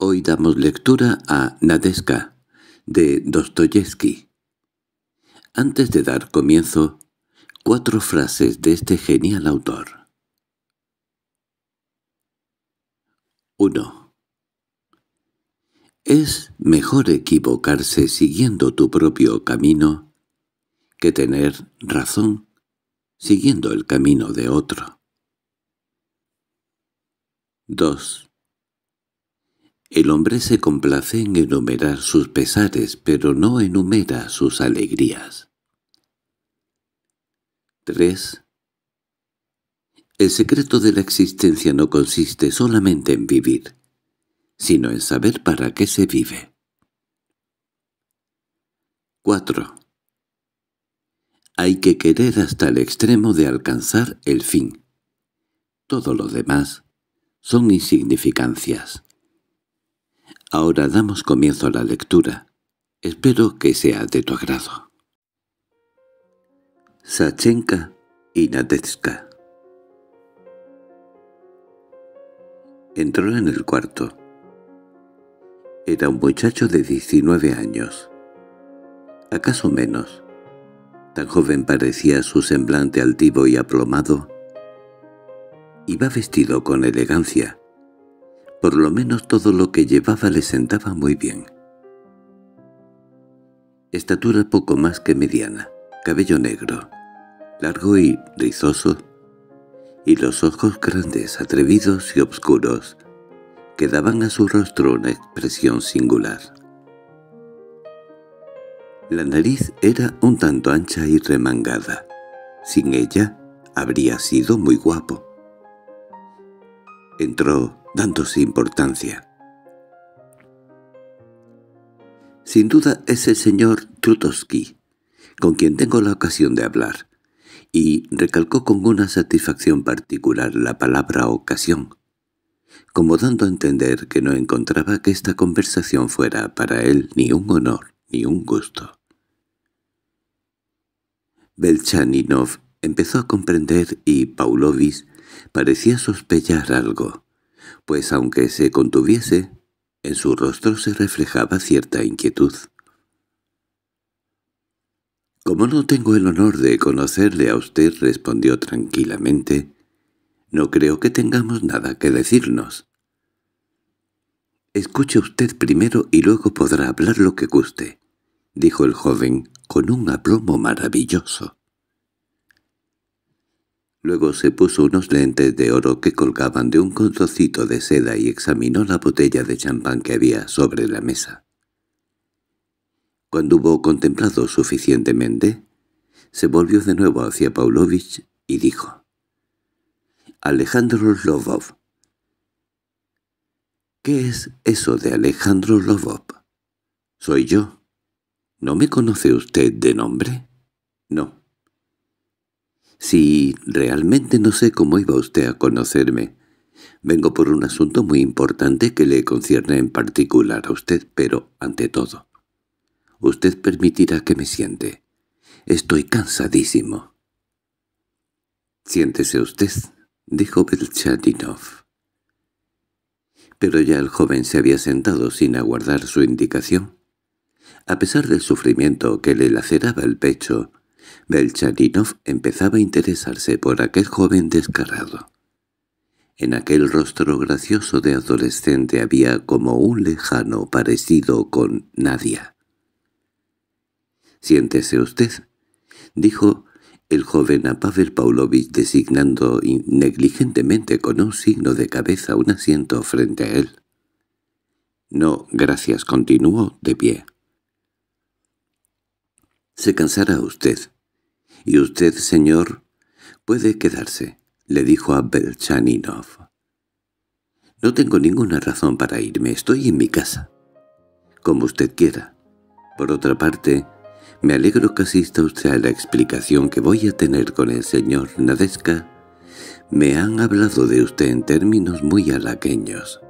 Hoy damos lectura a Nadeska, de Dostoyevsky. Antes de dar comienzo, cuatro frases de este genial autor. 1. Es mejor equivocarse siguiendo tu propio camino que tener razón siguiendo el camino de otro. 2. El hombre se complace en enumerar sus pesares, pero no enumera sus alegrías. 3. El secreto de la existencia no consiste solamente en vivir, sino en saber para qué se vive. 4. Hay que querer hasta el extremo de alcanzar el fin. Todo lo demás son insignificancias. Ahora damos comienzo a la lectura. Espero que sea de tu agrado. Sachenka y Entró en el cuarto. Era un muchacho de 19 años. ¿Acaso menos? Tan joven parecía su semblante altivo y aplomado. Iba vestido con elegancia, por lo menos todo lo que llevaba le sentaba muy bien. Estatura poco más que mediana, cabello negro, largo y rizoso, y los ojos grandes, atrevidos y oscuros, que daban a su rostro una expresión singular. La nariz era un tanto ancha y remangada. Sin ella habría sido muy guapo. Entró dándose importancia. Sin duda es el señor Trutowski, con quien tengo la ocasión de hablar, y recalcó con una satisfacción particular la palabra ocasión, como dando a entender que no encontraba que esta conversación fuera para él ni un honor ni un gusto. Belchaninov empezó a comprender y Paulovis parecía sospechar algo pues aunque se contuviese, en su rostro se reflejaba cierta inquietud. «Como no tengo el honor de conocerle a usted», respondió tranquilamente, «no creo que tengamos nada que decirnos». «Escuche usted primero y luego podrá hablar lo que guste», dijo el joven con un aplomo maravilloso. Luego se puso unos lentes de oro que colgaban de un cortocito de seda y examinó la botella de champán que había sobre la mesa. Cuando hubo contemplado suficientemente, se volvió de nuevo hacia Pavlovich y dijo, «Alejandro Lobov». «¿Qué es eso de Alejandro Lobov?» «Soy yo. ¿No me conoce usted de nombre?» «No». Si realmente no sé cómo iba usted a conocerme. Vengo por un asunto muy importante que le concierne en particular a usted, pero ante todo. Usted permitirá que me siente. Estoy cansadísimo. —Siéntese usted —dijo Belchatinov. Pero ya el joven se había sentado sin aguardar su indicación. A pesar del sufrimiento que le laceraba el pecho, Belchaninov empezaba a interesarse por aquel joven descarado. En aquel rostro gracioso de adolescente había como un lejano parecido con Nadia. «Siéntese usted», dijo el joven a Pavel Pavlovich designando negligentemente con un signo de cabeza un asiento frente a él. «No, gracias», continuó de pie. «Se cansará usted», —¿Y usted, señor? —Puede quedarse —le dijo a Belchaninov. —No tengo ninguna razón para irme, estoy en mi casa. —Como usted quiera. Por otra parte, me alegro que asista usted a la explicación que voy a tener con el señor Nadeska. Me han hablado de usted en términos muy halagüeños.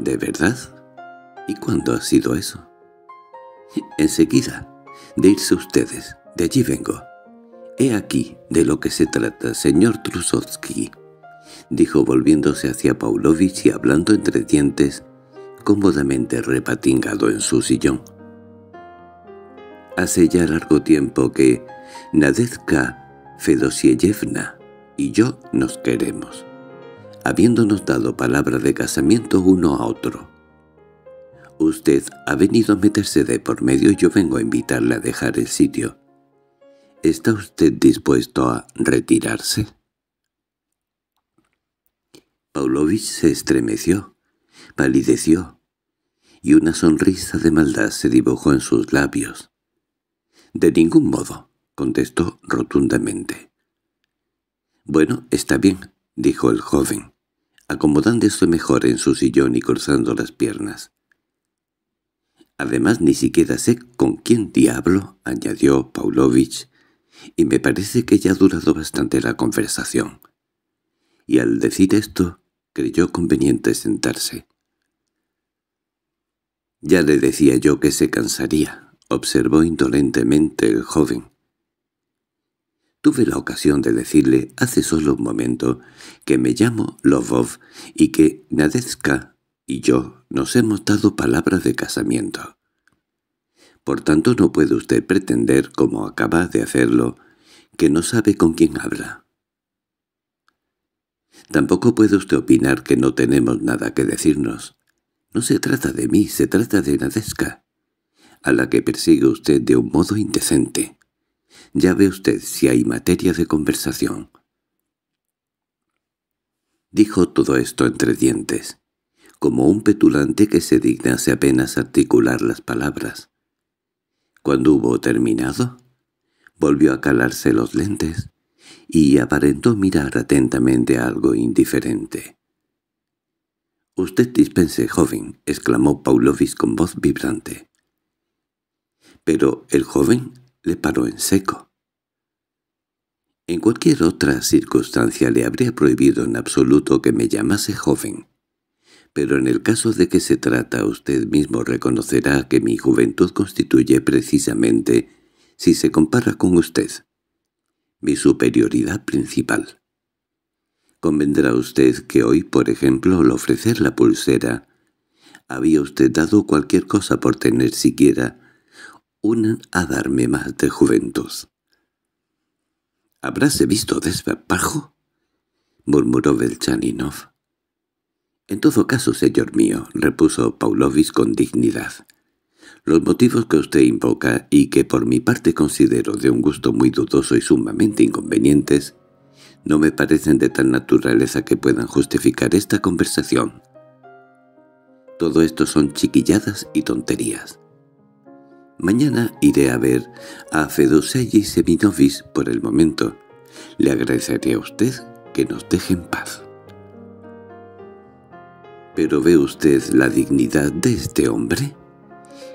—¿De verdad? ¿Y cuándo ha sido eso? —Enseguida, de irse ustedes. De allí vengo. He aquí de lo que se trata, señor Trusotsky, dijo volviéndose hacia Paulovich y hablando entre dientes, cómodamente repatingado en su sillón. Hace ya largo tiempo que Nadezka Fedosievna y yo nos queremos, habiéndonos dado palabra de casamiento uno a otro. Usted ha venido a meterse de por medio y yo vengo a invitarle a dejar el sitio. ¿Está usted dispuesto a retirarse? Pavlovich se estremeció, palideció, y una sonrisa de maldad se dibujó en sus labios. —De ningún modo —contestó rotundamente. —Bueno, está bien —dijo el joven, acomodándose mejor en su sillón y cruzando las piernas. —Además ni siquiera sé con quién diablo —añadió Paulovich— y me parece que ya ha durado bastante la conversación. Y al decir esto, creyó conveniente sentarse. —Ya le decía yo que se cansaría —observó indolentemente el joven. Tuve la ocasión de decirle hace solo un momento que me llamo Lovov y que Nadezka y yo nos hemos dado palabras de casamiento. Por tanto no puede usted pretender, como acaba de hacerlo, que no sabe con quién habla. Tampoco puede usted opinar que no tenemos nada que decirnos. No se trata de mí, se trata de Nadesca, a la que persigue usted de un modo indecente. Ya ve usted si hay materia de conversación. Dijo todo esto entre dientes, como un petulante que se dignase apenas articular las palabras. Cuando hubo terminado, volvió a calarse los lentes y aparentó mirar atentamente algo indiferente. —Usted dispense, joven —exclamó Paulovis con voz vibrante. Pero el joven le paró en seco. En cualquier otra circunstancia le habría prohibido en absoluto que me llamase joven, pero en el caso de que se trata usted mismo reconocerá que mi juventud constituye precisamente, si se compara con usted, mi superioridad principal. Convendrá usted que hoy, por ejemplo, al ofrecer la pulsera, había usted dado cualquier cosa por tener siquiera un darme más de juventud. —¿Habráse visto desparpajo? —murmuró Belchaninov. —En todo caso, señor mío —repuso Paulovis con dignidad—, los motivos que usted invoca y que por mi parte considero de un gusto muy dudoso y sumamente inconvenientes, no me parecen de tal naturaleza que puedan justificar esta conversación. Todo esto son chiquilladas y tonterías. Mañana iré a ver a y Seminovis por el momento. Le agradeceré a usted que nos deje en paz. —¿Pero ve usted la dignidad de este hombre?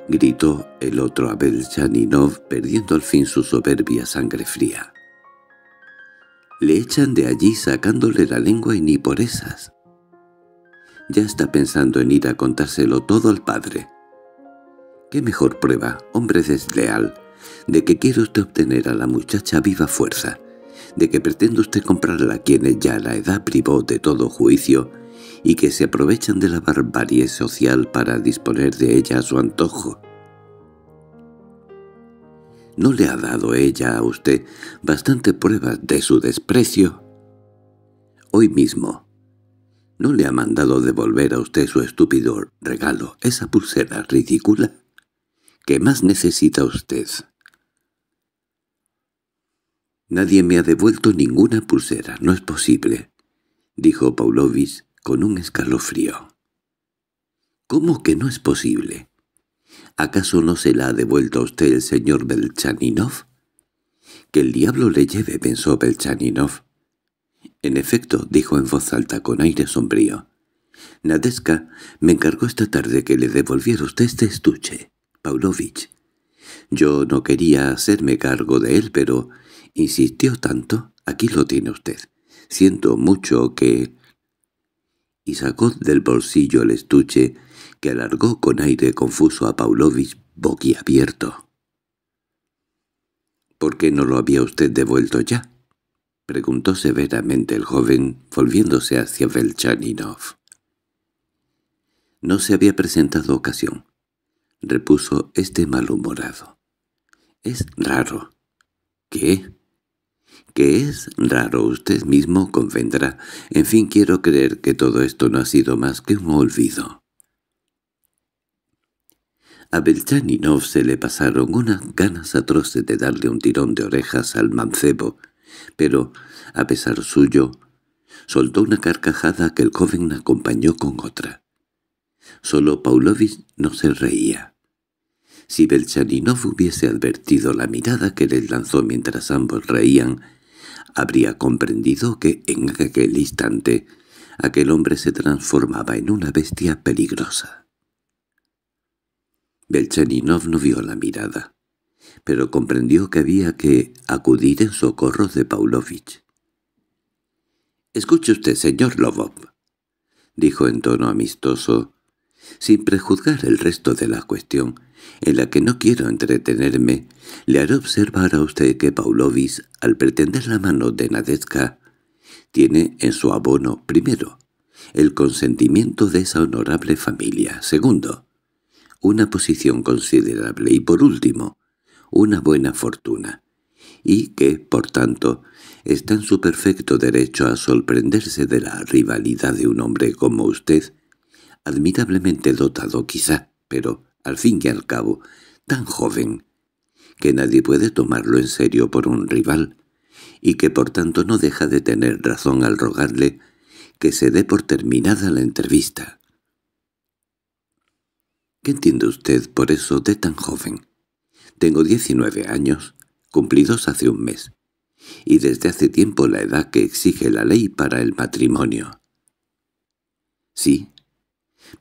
—gritó el otro Abel Chaninov, perdiendo al fin su soberbia sangre fría. Le echan de allí sacándole la lengua y ni por esas. Ya está pensando en ir a contárselo todo al padre. —¿Qué mejor prueba, hombre desleal, de que quiere usted obtener a la muchacha viva fuerza, de que pretende usted comprarla a quienes ya la edad privó de todo juicio y que se aprovechan de la barbarie social para disponer de ella a su antojo. ¿No le ha dado ella a usted bastante pruebas de su desprecio? Hoy mismo. ¿No le ha mandado devolver a usted su estúpido regalo, esa pulsera ridícula? ¿Qué más necesita usted? Nadie me ha devuelto ninguna pulsera, no es posible, dijo Paulovich, con un escalofrío. —¿Cómo que no es posible? ¿Acaso no se la ha devuelto a usted el señor Belchaninov? —Que el diablo le lleve —pensó Belchaninov. —En efecto —dijo en voz alta con aire sombrío—, Nadeska me encargó esta tarde que le devolviera usted este estuche, Pavlovich. Yo no quería hacerme cargo de él, pero insistió tanto. Aquí lo tiene usted. Siento mucho que y sacó del bolsillo el estuche que alargó con aire confuso a Paulovich boquiabierto. —¿Por qué no lo había usted devuelto ya? —preguntó severamente el joven, volviéndose hacia Velchaninov. —No se había presentado ocasión —repuso este malhumorado. —Es raro. —¿Qué? que es raro usted mismo convendrá. En fin, quiero creer que todo esto no ha sido más que un olvido. A Belchaninov se le pasaron unas ganas atroces de darle un tirón de orejas al mancebo, pero, a pesar suyo, soltó una carcajada que el joven acompañó con otra. Solo Paulovich no se reía. Si Belchaninov hubiese advertido la mirada que les lanzó mientras ambos reían, habría comprendido que en aquel instante aquel hombre se transformaba en una bestia peligrosa. Belcheninov no vio la mirada, pero comprendió que había que acudir en socorro de Pavlovich. —Escuche usted, señor Lobov —dijo en tono amistoso, sin prejuzgar el resto de la cuestión— en la que no quiero entretenerme, le haré observar a usted que Paulovis, al pretender la mano de Nadezka, tiene en su abono, primero, el consentimiento de esa honorable familia, segundo, una posición considerable y, por último, una buena fortuna, y que, por tanto, está en su perfecto derecho a sorprenderse de la rivalidad de un hombre como usted, admirablemente dotado quizá, pero al fin y al cabo, tan joven, que nadie puede tomarlo en serio por un rival, y que por tanto no deja de tener razón al rogarle que se dé por terminada la entrevista. —¿Qué entiende usted por eso de tan joven? Tengo 19 años, cumplidos hace un mes, y desde hace tiempo la edad que exige la ley para el matrimonio. —Sí,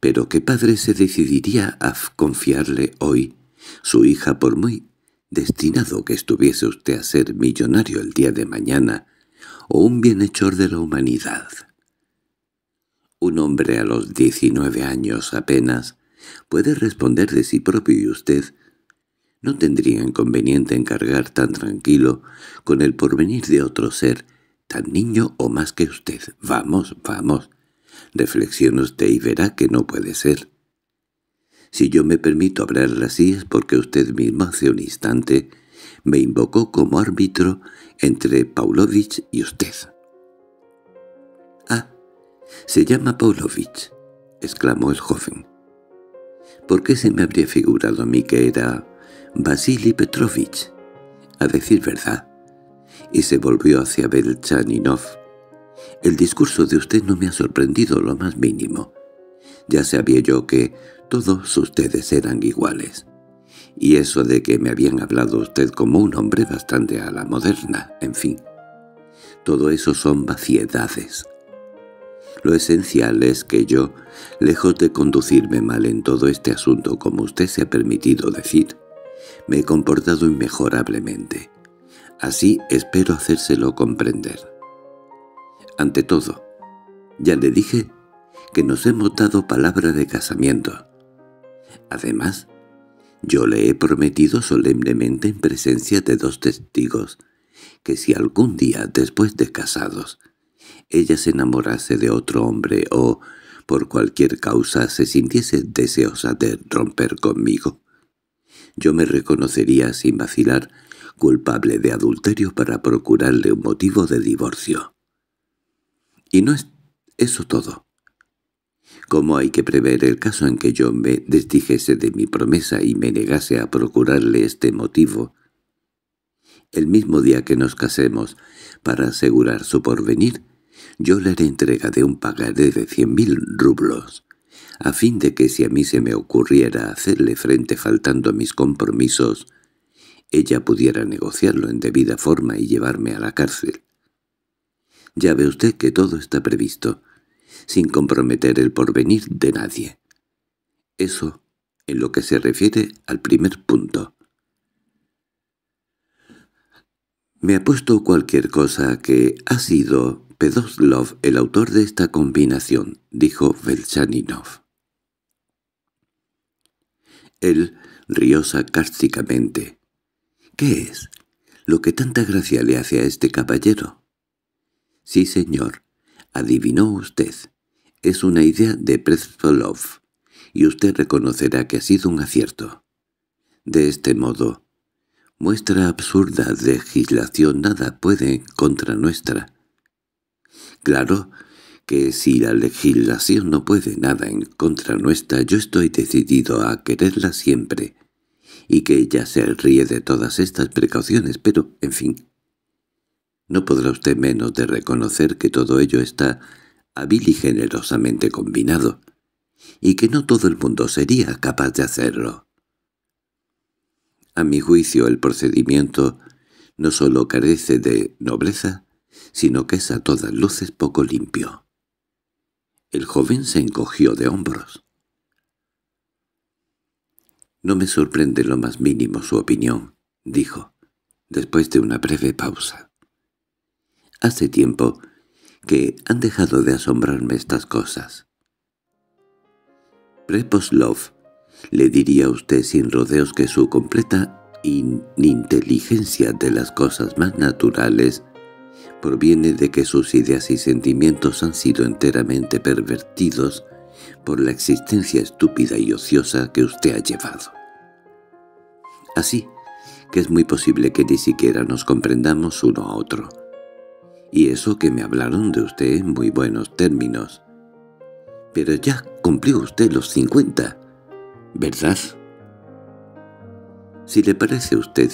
pero ¿qué padre se decidiría a confiarle hoy su hija por muy destinado que estuviese usted a ser millonario el día de mañana o un bienhechor de la humanidad? Un hombre a los diecinueve años apenas puede responder de sí propio y usted no tendría inconveniente en cargar tan tranquilo con el porvenir de otro ser, tan niño o más que usted. Vamos, vamos, Reflexione usted y verá que no puede ser. Si yo me permito hablar así es porque usted mismo hace un instante me invocó como árbitro entre Paulovich y usted. —Ah, se llama Paulovich —exclamó el joven. —¿Por qué se me habría figurado a mí que era Vasily Petrovich? A decir verdad. Y se volvió hacia Belchaninov el discurso de usted no me ha sorprendido lo más mínimo. Ya sabía yo que todos ustedes eran iguales. Y eso de que me habían hablado usted como un hombre bastante a la moderna, en fin. Todo eso son vaciedades. Lo esencial es que yo, lejos de conducirme mal en todo este asunto como usted se ha permitido decir, me he comportado inmejorablemente. Así espero hacérselo comprender ante todo. Ya le dije que nos hemos dado palabra de casamiento. Además, yo le he prometido solemnemente en presencia de dos testigos que si algún día después de casados ella se enamorase de otro hombre o por cualquier causa se sintiese deseosa de romper conmigo, yo me reconocería sin vacilar culpable de adulterio para procurarle un motivo de divorcio. Y no es eso todo. Como hay que prever el caso en que yo me desdijese de mi promesa y me negase a procurarle este motivo? El mismo día que nos casemos, para asegurar su porvenir, yo le haré entrega de un pagaré de cien mil rublos, a fin de que si a mí se me ocurriera hacerle frente faltando mis compromisos, ella pudiera negociarlo en debida forma y llevarme a la cárcel. Ya ve usted que todo está previsto, sin comprometer el porvenir de nadie. Eso en lo que se refiere al primer punto. Me apuesto cualquier cosa que ha sido Pedoslov el autor de esta combinación, dijo Velchaninov. Él rió sarcásticamente. ¿Qué es lo que tanta gracia le hace a este caballero? Sí, señor, adivinó usted. Es una idea de Prestolov, y usted reconocerá que ha sido un acierto. De este modo, muestra absurda legislación nada puede contra nuestra. Claro que si la legislación no puede nada en contra nuestra, yo estoy decidido a quererla siempre, y que ella se ríe de todas estas precauciones, pero, en fin, no podrá usted menos de reconocer que todo ello está hábil y generosamente combinado, y que no todo el mundo sería capaz de hacerlo. A mi juicio el procedimiento no solo carece de nobleza, sino que es a todas luces poco limpio. El joven se encogió de hombros. «No me sorprende lo más mínimo su opinión», dijo, después de una breve pausa. Hace tiempo que han dejado de asombrarme estas cosas. Preposlov le diría a usted sin rodeos que su completa ininteligencia de las cosas más naturales proviene de que sus ideas y sentimientos han sido enteramente pervertidos por la existencia estúpida y ociosa que usted ha llevado. Así que es muy posible que ni siquiera nos comprendamos uno a otro y eso que me hablaron de usted en muy buenos términos. Pero ya cumplió usted los cincuenta, ¿verdad? Si le parece a usted,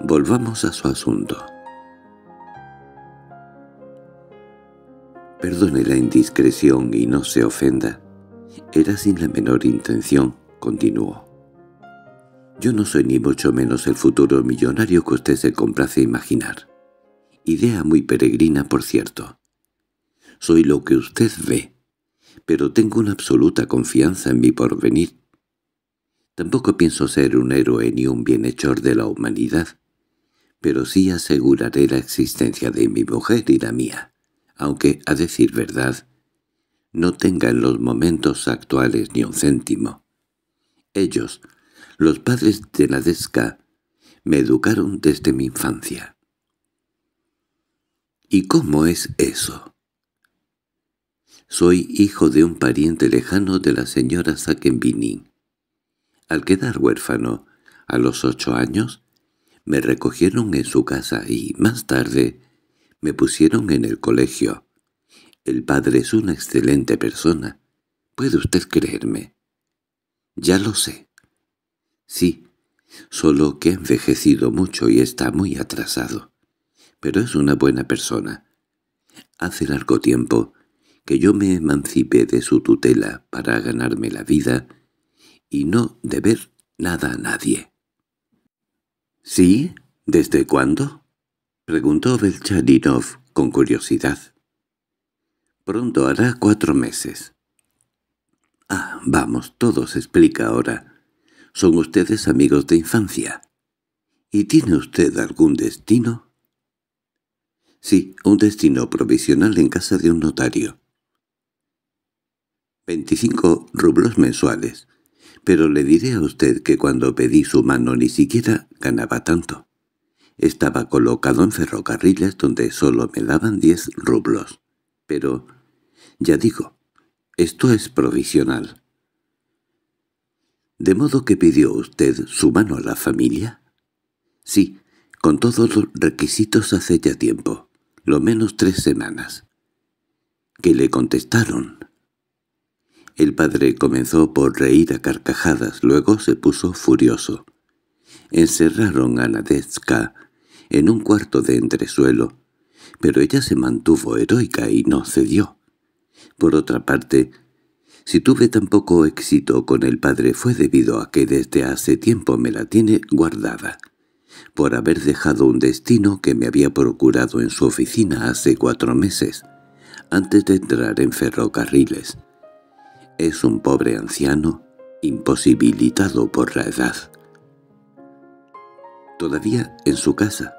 volvamos a su asunto. Perdone la indiscreción y no se ofenda. Era sin la menor intención, continuó. Yo no soy ni mucho menos el futuro millonario que usted se complace imaginar idea muy peregrina por cierto. Soy lo que usted ve, pero tengo una absoluta confianza en mi porvenir. Tampoco pienso ser un héroe ni un bienhechor de la humanidad, pero sí aseguraré la existencia de mi mujer y la mía, aunque, a decir verdad, no tenga en los momentos actuales ni un céntimo. Ellos, los padres de la desca, me educaron desde mi infancia. ¿Y cómo es eso? Soy hijo de un pariente lejano de la señora Sakenbinin. Al quedar huérfano, a los ocho años, me recogieron en su casa y, más tarde, me pusieron en el colegio. El padre es una excelente persona. ¿Puede usted creerme? Ya lo sé. Sí, solo que ha envejecido mucho y está muy atrasado pero es una buena persona. Hace largo tiempo que yo me emancipé de su tutela para ganarme la vida y no deber nada a nadie. —¿Sí? ¿Desde cuándo? —preguntó Belchadinov con curiosidad. —Pronto hará cuatro meses. —Ah, vamos, todo se explica ahora. Son ustedes amigos de infancia. —¿Y tiene usted algún destino? Sí, un destino provisional en casa de un notario. —Veinticinco rublos mensuales. Pero le diré a usted que cuando pedí su mano ni siquiera ganaba tanto. Estaba colocado en ferrocarriles donde solo me daban diez rublos. Pero, ya digo, esto es provisional. —¿De modo que pidió usted su mano a la familia? —Sí, con todos los requisitos hace ya tiempo lo menos tres semanas. —¿Qué le contestaron? El padre comenzó por reír a carcajadas, luego se puso furioso. Encerraron a desca en un cuarto de entresuelo, pero ella se mantuvo heroica y no cedió. Por otra parte, si tuve tan poco éxito con el padre fue debido a que desde hace tiempo me la tiene guardada por haber dejado un destino que me había procurado en su oficina hace cuatro meses, antes de entrar en ferrocarriles. Es un pobre anciano, imposibilitado por la edad. Todavía en su casa.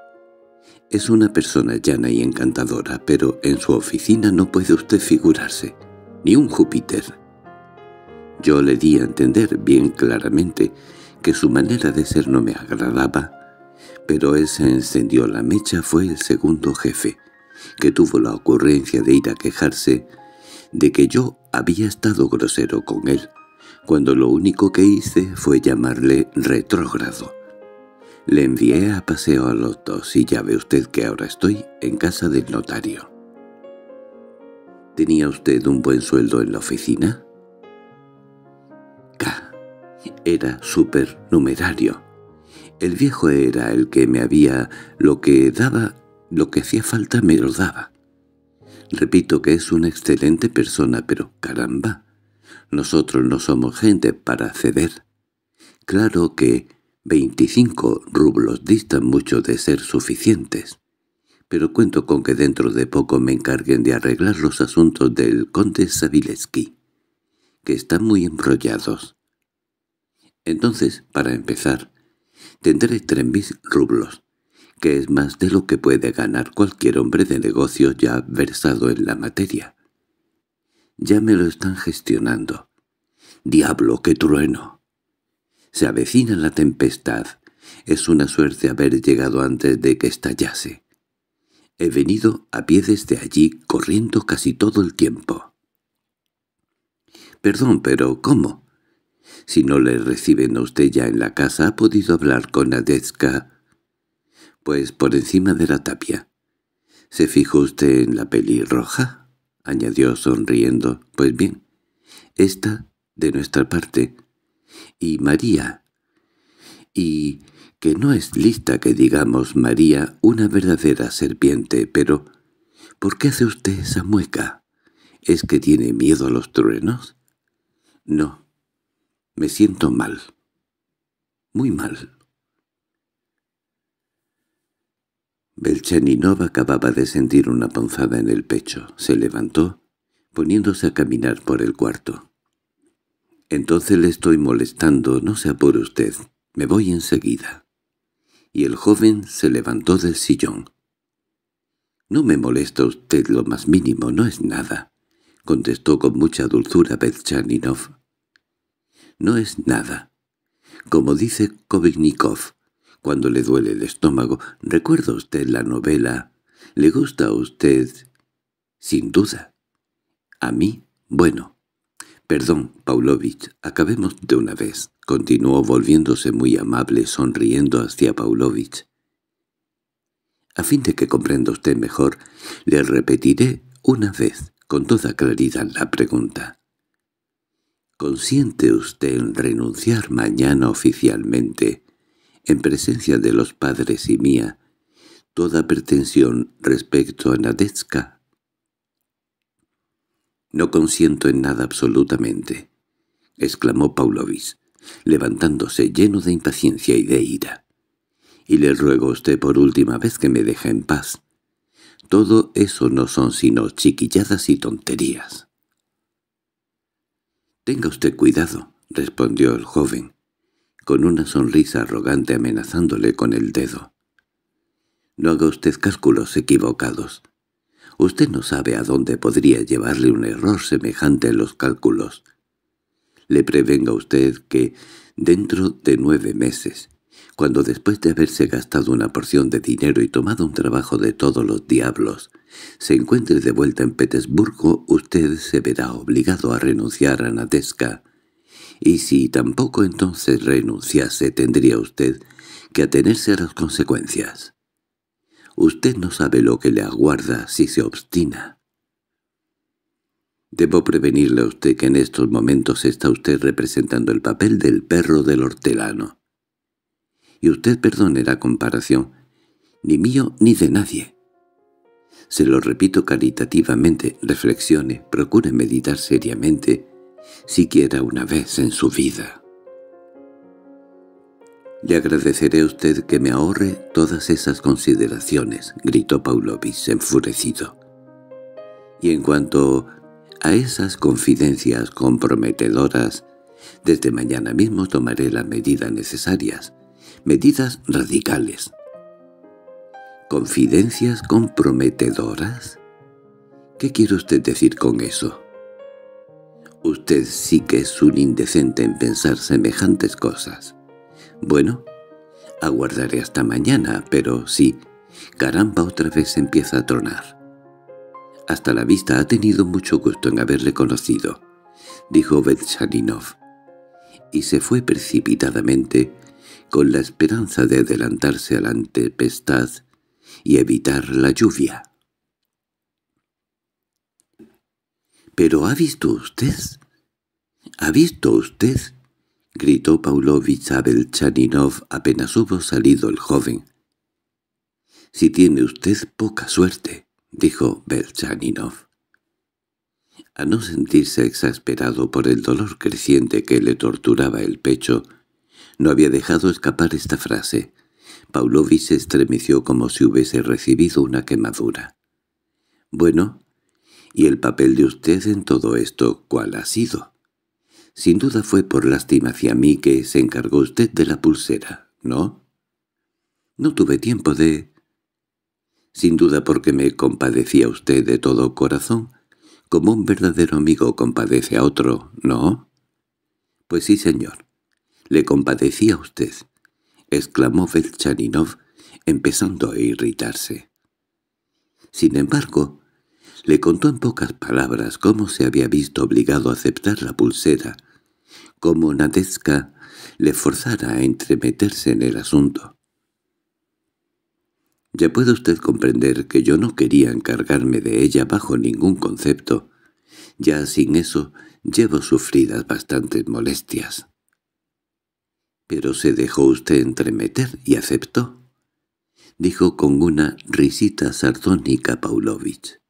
Es una persona llana y encantadora, pero en su oficina no puede usted figurarse, ni un Júpiter. Yo le di a entender bien claramente que su manera de ser no me agradaba, pero él se encendió la mecha fue el segundo jefe, que tuvo la ocurrencia de ir a quejarse de que yo había estado grosero con él, cuando lo único que hice fue llamarle retrógrado. Le envié a paseo a los dos y ya ve usted que ahora estoy en casa del notario. ¿Tenía usted un buen sueldo en la oficina? K. Era supernumerario. El viejo era el que me había lo que daba, lo que hacía falta me lo daba. Repito que es una excelente persona, pero caramba, nosotros no somos gente para ceder. Claro que 25 rublos distan mucho de ser suficientes, pero cuento con que dentro de poco me encarguen de arreglar los asuntos del conde Sabileski, que están muy enrollados. Entonces, para empezar, Tendré tres mil rublos, que es más de lo que puede ganar cualquier hombre de negocios ya versado en la materia. Ya me lo están gestionando. ¡Diablo, qué trueno! Se avecina la tempestad. Es una suerte haber llegado antes de que estallase. He venido a pie desde allí, corriendo casi todo el tiempo. —Perdón, pero ¿cómo? Si no le reciben a usted ya en la casa, ¿ha podido hablar con Nadezka? Pues por encima de la tapia. ¿Se fijó usted en la pelirroja? añadió sonriendo. Pues bien, esta de nuestra parte. Y María. Y que no es lista que digamos María una verdadera serpiente, pero ¿por qué hace usted esa mueca? ¿Es que tiene miedo a los truenos? No, me siento mal. Muy mal. Belchaninov acababa de sentir una ponzada en el pecho. Se levantó, poniéndose a caminar por el cuarto. «Entonces le estoy molestando, no sea por usted. Me voy enseguida». Y el joven se levantó del sillón. «No me molesta usted lo más mínimo, no es nada», contestó con mucha dulzura Belchaninov no es nada. Como dice Kovelnikov, cuando le duele el estómago, ¿recuerda usted la novela? ¿Le gusta a usted? Sin duda. A mí, bueno. Perdón, Paulovich, acabemos de una vez. Continuó volviéndose muy amable, sonriendo hacia Paulovich. A fin de que comprenda usted mejor, le repetiré una vez, con toda claridad, la pregunta. ¿Consiente usted en renunciar mañana oficialmente, en presencia de los padres y mía, toda pretensión respecto a Nadezka? —No consiento en nada absolutamente —exclamó Paulovis, levantándose lleno de impaciencia y de ira—. Y le ruego a usted por última vez que me deje en paz. Todo eso no son sino chiquilladas y tonterías. —Tenga usted cuidado —respondió el joven, con una sonrisa arrogante amenazándole con el dedo. —No haga usted cálculos equivocados. Usted no sabe a dónde podría llevarle un error semejante en los cálculos. Le prevenga usted que, dentro de nueve meses, cuando después de haberse gastado una porción de dinero y tomado un trabajo de todos los diablos, se encuentre de vuelta en Petersburgo usted se verá obligado a renunciar a Nadeska, y si tampoco entonces renunciase tendría usted que atenerse a las consecuencias. Usted no sabe lo que le aguarda si se obstina. Debo prevenirle a usted que en estos momentos está usted representando el papel del perro del hortelano. Y usted perdone la comparación, ni mío ni de nadie. Se lo repito caritativamente, reflexione, procure meditar seriamente, siquiera una vez en su vida. «Le agradeceré a usted que me ahorre todas esas consideraciones», gritó Paulovich, enfurecido. Y en cuanto a esas confidencias comprometedoras, desde mañana mismo tomaré las medidas necesarias, medidas radicales. ¿Confidencias comprometedoras? ¿Qué quiere usted decir con eso? Usted sí que es un indecente en pensar semejantes cosas. Bueno, aguardaré hasta mañana, pero sí, caramba otra vez empieza a tronar. Hasta la vista ha tenido mucho gusto en haberle conocido, dijo Betchaninov, y se fue precipitadamente con la esperanza de adelantarse a la tempestad y evitar la lluvia. —¿Pero ha visto usted? —¿Ha visto usted? —gritó Paulovich a Belchaninov apenas hubo salido el joven. —Si tiene usted poca suerte —dijo Belchaninov. A no sentirse exasperado por el dolor creciente que le torturaba el pecho, no había dejado escapar esta frase. Paulovi se estremeció como si hubiese recibido una quemadura. —Bueno, ¿y el papel de usted en todo esto cuál ha sido? Sin duda fue por lástima hacia mí que se encargó usted de la pulsera, ¿no? No tuve tiempo de... Sin duda porque me compadecía usted de todo corazón, como un verdadero amigo compadece a otro, ¿no? Pues sí, señor. Le compadecía a usted. —exclamó Velchaninov, empezando a irritarse. Sin embargo, le contó en pocas palabras cómo se había visto obligado a aceptar la pulsera, cómo Nadezka le forzara a entremeterse en el asunto. Ya puede usted comprender que yo no quería encargarme de ella bajo ningún concepto. Ya sin eso llevo sufridas bastantes molestias. —Pero se dejó usted entremeter y aceptó —dijo con una risita sardónica Paulovich.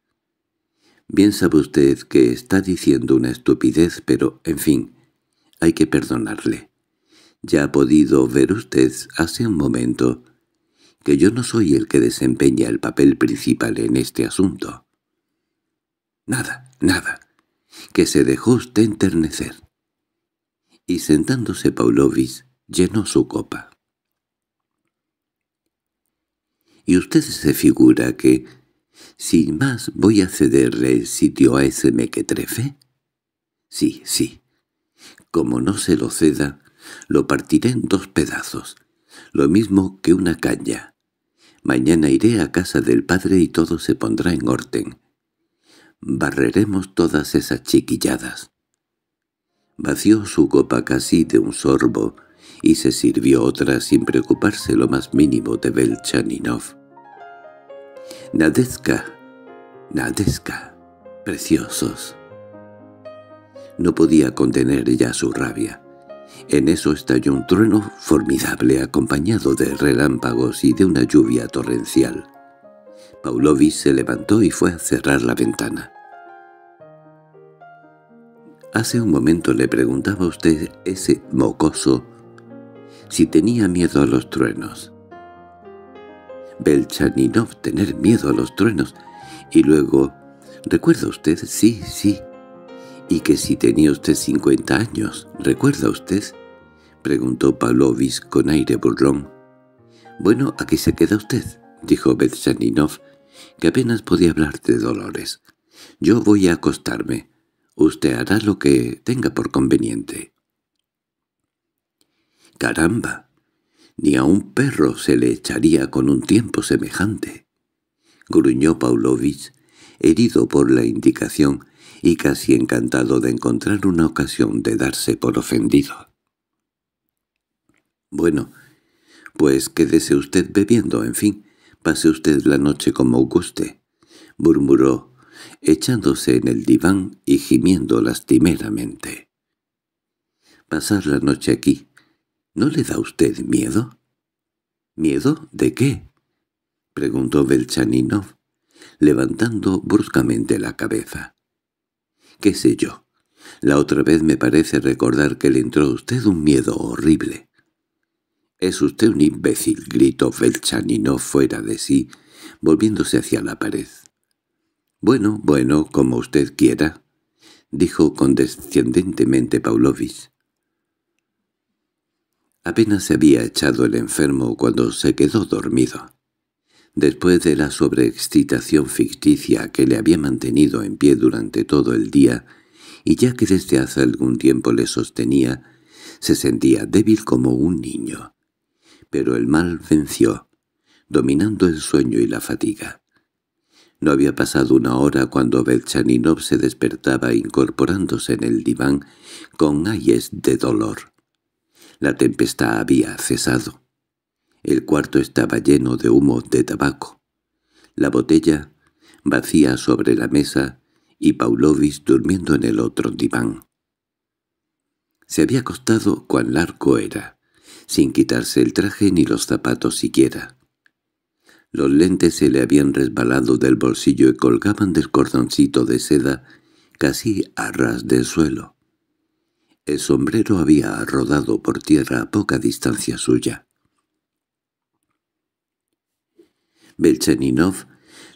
—Bien sabe usted que está diciendo una estupidez, pero, en fin, hay que perdonarle. Ya ha podido ver usted hace un momento que yo no soy el que desempeña el papel principal en este asunto. —Nada, nada, que se dejó usted enternecer. Y sentándose Paulovich, llenó su copa. Y usted se figura que, sin más, voy a cederle el sitio a ese mequetrefe. Sí, sí. Como no se lo ceda, lo partiré en dos pedazos, lo mismo que una caña. Mañana iré a casa del padre y todo se pondrá en orden. Barreremos todas esas chiquilladas. Vació su copa casi de un sorbo y se sirvió otra sin preocuparse lo más mínimo de Belchaninov. Nadezka, Nadezka, preciosos. No podía contener ya su rabia. En eso estalló un trueno formidable acompañado de relámpagos y de una lluvia torrencial. Paulovich se levantó y fue a cerrar la ventana. Hace un momento le preguntaba a usted ese mocoso si tenía miedo a los truenos. Belchaninov tener miedo a los truenos. Y luego, ¿recuerda usted? Sí, sí. ¿Y que si tenía usted cincuenta años, recuerda usted? Preguntó Pavlovich con aire burlón. Bueno, aquí se queda usted, dijo Belchaninov, que apenas podía hablar de dolores. Yo voy a acostarme. Usted hará lo que tenga por conveniente. Caramba, ni a un perro se le echaría con un tiempo semejante. Gruñó Paulovich, herido por la indicación y casi encantado de encontrar una ocasión de darse por ofendido. Bueno, pues quédese usted bebiendo, en fin, pase usted la noche como guste, murmuró, echándose en el diván y gimiendo lastimeramente. Pasar la noche aquí, ¿No le da usted miedo? —¿Miedo de qué? —preguntó Belchaninov, levantando bruscamente la cabeza. —¿Qué sé yo? La otra vez me parece recordar que le entró a usted un miedo horrible. —Es usted un imbécil —gritó Belchaninov fuera de sí, volviéndose hacia la pared. —Bueno, bueno, como usted quiera —dijo condescendentemente Pavlovich. Apenas se había echado el enfermo cuando se quedó dormido. Después de la sobreexcitación ficticia que le había mantenido en pie durante todo el día, y ya que desde hace algún tiempo le sostenía, se sentía débil como un niño. Pero el mal venció, dominando el sueño y la fatiga. No había pasado una hora cuando Belchaninov se despertaba incorporándose en el diván con ayes de dolor. La tempestad había cesado. El cuarto estaba lleno de humo de tabaco. La botella vacía sobre la mesa y Paulovis durmiendo en el otro diván. Se había acostado cuán largo era, sin quitarse el traje ni los zapatos siquiera. Los lentes se le habían resbalado del bolsillo y colgaban del cordoncito de seda casi a ras del suelo. El sombrero había rodado por tierra a poca distancia suya. Belcheninov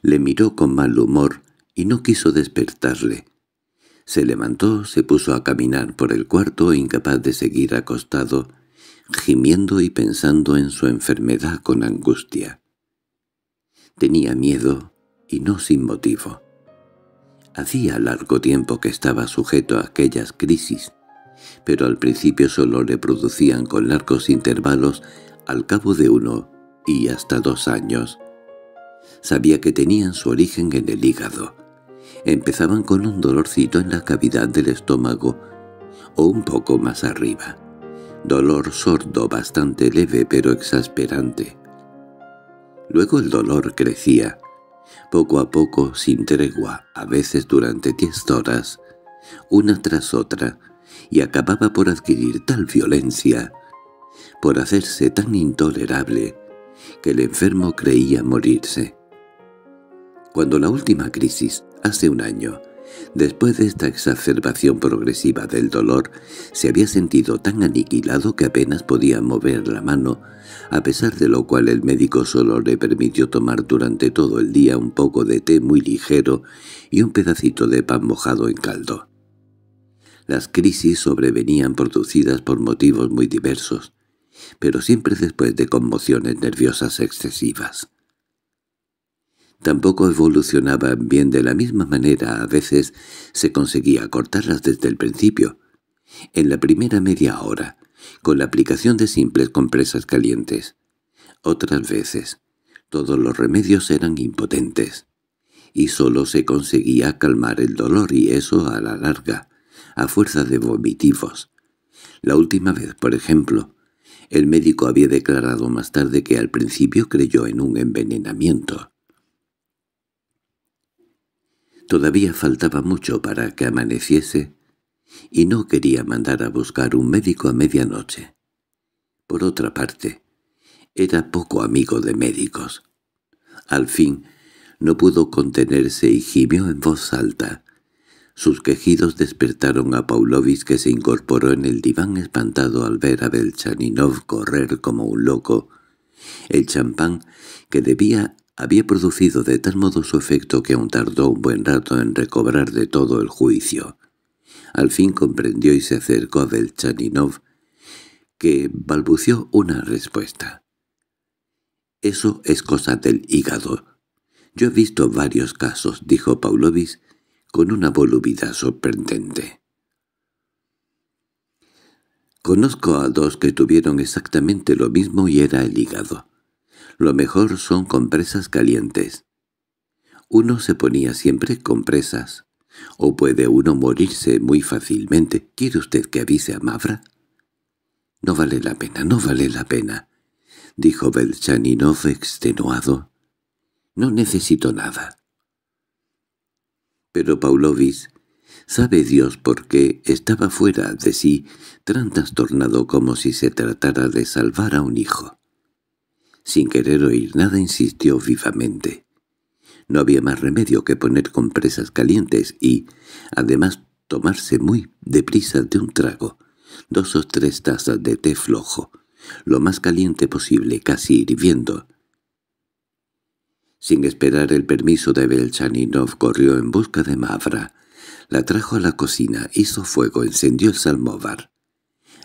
le miró con mal humor y no quiso despertarle. Se levantó, se puso a caminar por el cuarto, incapaz de seguir acostado, gimiendo y pensando en su enfermedad con angustia. Tenía miedo, y no sin motivo. Hacía largo tiempo que estaba sujeto a aquellas crisis, pero al principio solo le producían con largos intervalos al cabo de uno y hasta dos años. Sabía que tenían su origen en el hígado. Empezaban con un dolorcito en la cavidad del estómago o un poco más arriba. Dolor sordo bastante leve pero exasperante. Luego el dolor crecía, poco a poco, sin tregua, a veces durante diez horas, una tras otra, y acababa por adquirir tal violencia, por hacerse tan intolerable, que el enfermo creía morirse. Cuando la última crisis, hace un año, después de esta exacerbación progresiva del dolor, se había sentido tan aniquilado que apenas podía mover la mano, a pesar de lo cual el médico solo le permitió tomar durante todo el día un poco de té muy ligero y un pedacito de pan mojado en caldo. Las crisis sobrevenían producidas por motivos muy diversos, pero siempre después de conmociones nerviosas excesivas. Tampoco evolucionaban bien de la misma manera, a veces se conseguía cortarlas desde el principio, en la primera media hora, con la aplicación de simples compresas calientes. Otras veces, todos los remedios eran impotentes, y sólo se conseguía calmar el dolor y eso a la larga a fuerza de vomitivos. La última vez, por ejemplo, el médico había declarado más tarde que al principio creyó en un envenenamiento. Todavía faltaba mucho para que amaneciese y no quería mandar a buscar un médico a medianoche. Por otra parte, era poco amigo de médicos. Al fin, no pudo contenerse y gimió en voz alta. Sus quejidos despertaron a Pavlovich, que se incorporó en el diván espantado al ver a Belchaninov correr como un loco. El champán que debía había producido de tal modo su efecto que aún tardó un buen rato en recobrar de todo el juicio. Al fin comprendió y se acercó a Belchaninov, que balbució una respuesta. «Eso es cosa del hígado. Yo he visto varios casos», dijo Pavlovich con una volubilidad sorprendente. Conozco a dos que tuvieron exactamente lo mismo y era el hígado. Lo mejor son compresas calientes. Uno se ponía siempre compresas. O puede uno morirse muy fácilmente. ¿Quiere usted que avise a Mavra? No vale la pena, no vale la pena, dijo Belchaninov extenuado. No necesito nada. Pero Paulovis, sabe Dios por qué, estaba fuera de sí, tan trastornado como si se tratara de salvar a un hijo. Sin querer oír nada insistió vivamente. No había más remedio que poner compresas calientes y, además, tomarse muy deprisa de un trago, dos o tres tazas de té flojo, lo más caliente posible, casi hirviendo, sin esperar el permiso de Belchaninov corrió en busca de Mavra. La trajo a la cocina, hizo fuego, encendió el salmóvar.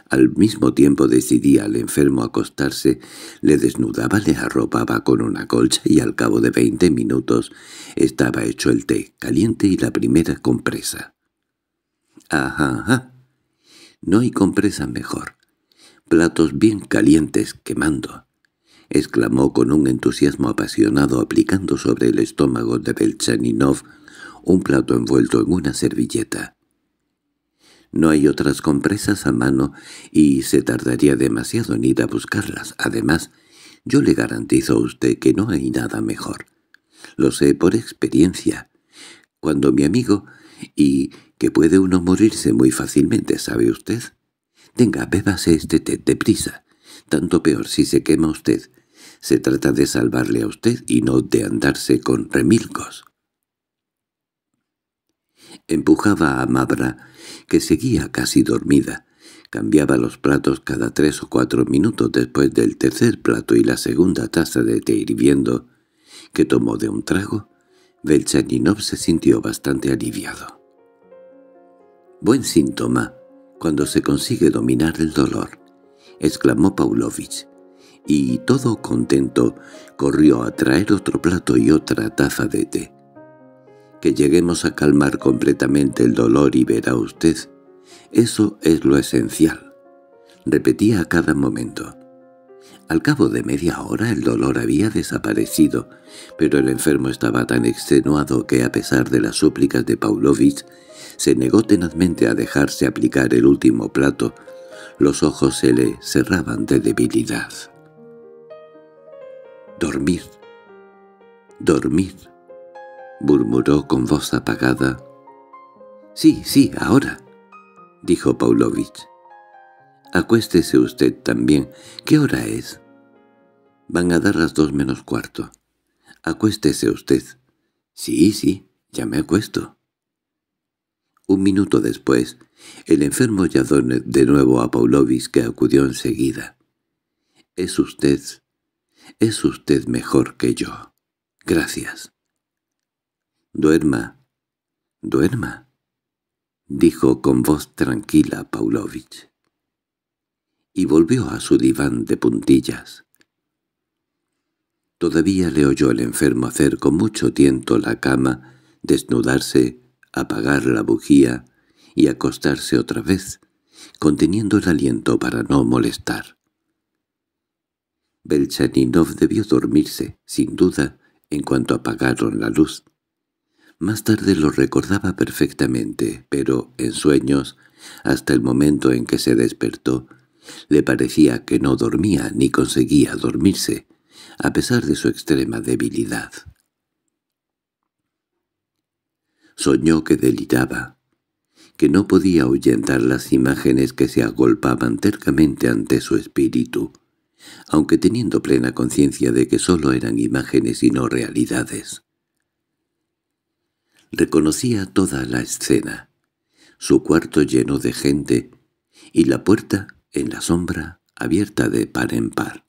Al mismo tiempo decidía al enfermo acostarse, le desnudaba, le arropaba con una colcha y al cabo de veinte minutos estaba hecho el té, caliente y la primera compresa. Ajá, ajá. No hay compresa mejor. Platos bien calientes quemando. —exclamó con un entusiasmo apasionado aplicando sobre el estómago de Belchaninov un plato envuelto en una servilleta. No hay otras compresas a mano y se tardaría demasiado en ir a buscarlas. Además, yo le garantizo a usted que no hay nada mejor. Lo sé por experiencia. Cuando mi amigo... y que puede uno morirse muy fácilmente, ¿sabe usted? Tenga, bébase este té, deprisa. Tanto peor si se quema usted. Se trata de salvarle a usted y no de andarse con remilgos. Empujaba a Mabra, que seguía casi dormida. Cambiaba los platos cada tres o cuatro minutos después del tercer plato y la segunda taza de té hirviendo, que tomó de un trago. Belchaninov se sintió bastante aliviado. Buen síntoma cuando se consigue dominar el dolor, exclamó Paulovich y, todo contento, corrió a traer otro plato y otra taza de té. Que lleguemos a calmar completamente el dolor y verá usted. Eso es lo esencial. Repetía a cada momento. Al cabo de media hora el dolor había desaparecido, pero el enfermo estaba tan extenuado que a pesar de las súplicas de Paulovich, se negó tenazmente a dejarse aplicar el último plato. Los ojos se le cerraban de debilidad. «Dormir, dormir», murmuró con voz apagada. «Sí, sí, ahora», dijo Paulovich. «Acuéstese usted también. ¿Qué hora es?» «Van a dar las dos menos cuarto. Acuéstese usted». «Sí, sí, ya me acuesto». Un minuto después, el enfermo llamó de nuevo a Paulovich que acudió enseguida. «Es usted», es usted mejor que yo. Gracias. Duerma. Duerma, dijo con voz tranquila Paulovich. Y volvió a su diván de puntillas. Todavía le oyó el enfermo hacer con mucho tiento la cama, desnudarse, apagar la bujía y acostarse otra vez, conteniendo el aliento para no molestar. Belchaninov debió dormirse, sin duda, en cuanto apagaron la luz. Más tarde lo recordaba perfectamente, pero en sueños, hasta el momento en que se despertó, le parecía que no dormía ni conseguía dormirse, a pesar de su extrema debilidad. Soñó que deliraba, que no podía ahuyentar las imágenes que se agolpaban tercamente ante su espíritu, aunque teniendo plena conciencia de que solo eran imágenes y no realidades. Reconocía toda la escena, su cuarto lleno de gente y la puerta, en la sombra, abierta de par en par.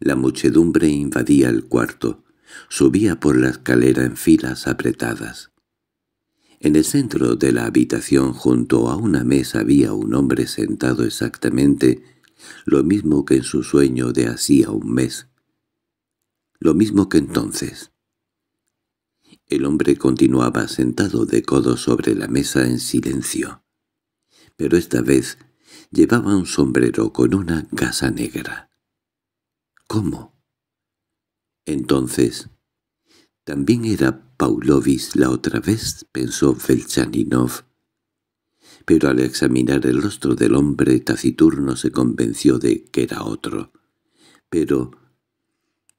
La muchedumbre invadía el cuarto, subía por la escalera en filas apretadas. En el centro de la habitación junto a una mesa había un hombre sentado exactamente lo mismo que en su sueño de hacía un mes, lo mismo que entonces. El hombre continuaba sentado de codo sobre la mesa en silencio, pero esta vez llevaba un sombrero con una gasa negra. ¿Cómo? Entonces, ¿también era Paulovis la otra vez? pensó Felchaninov pero al examinar el rostro del hombre taciturno se convenció de que era otro. Pero,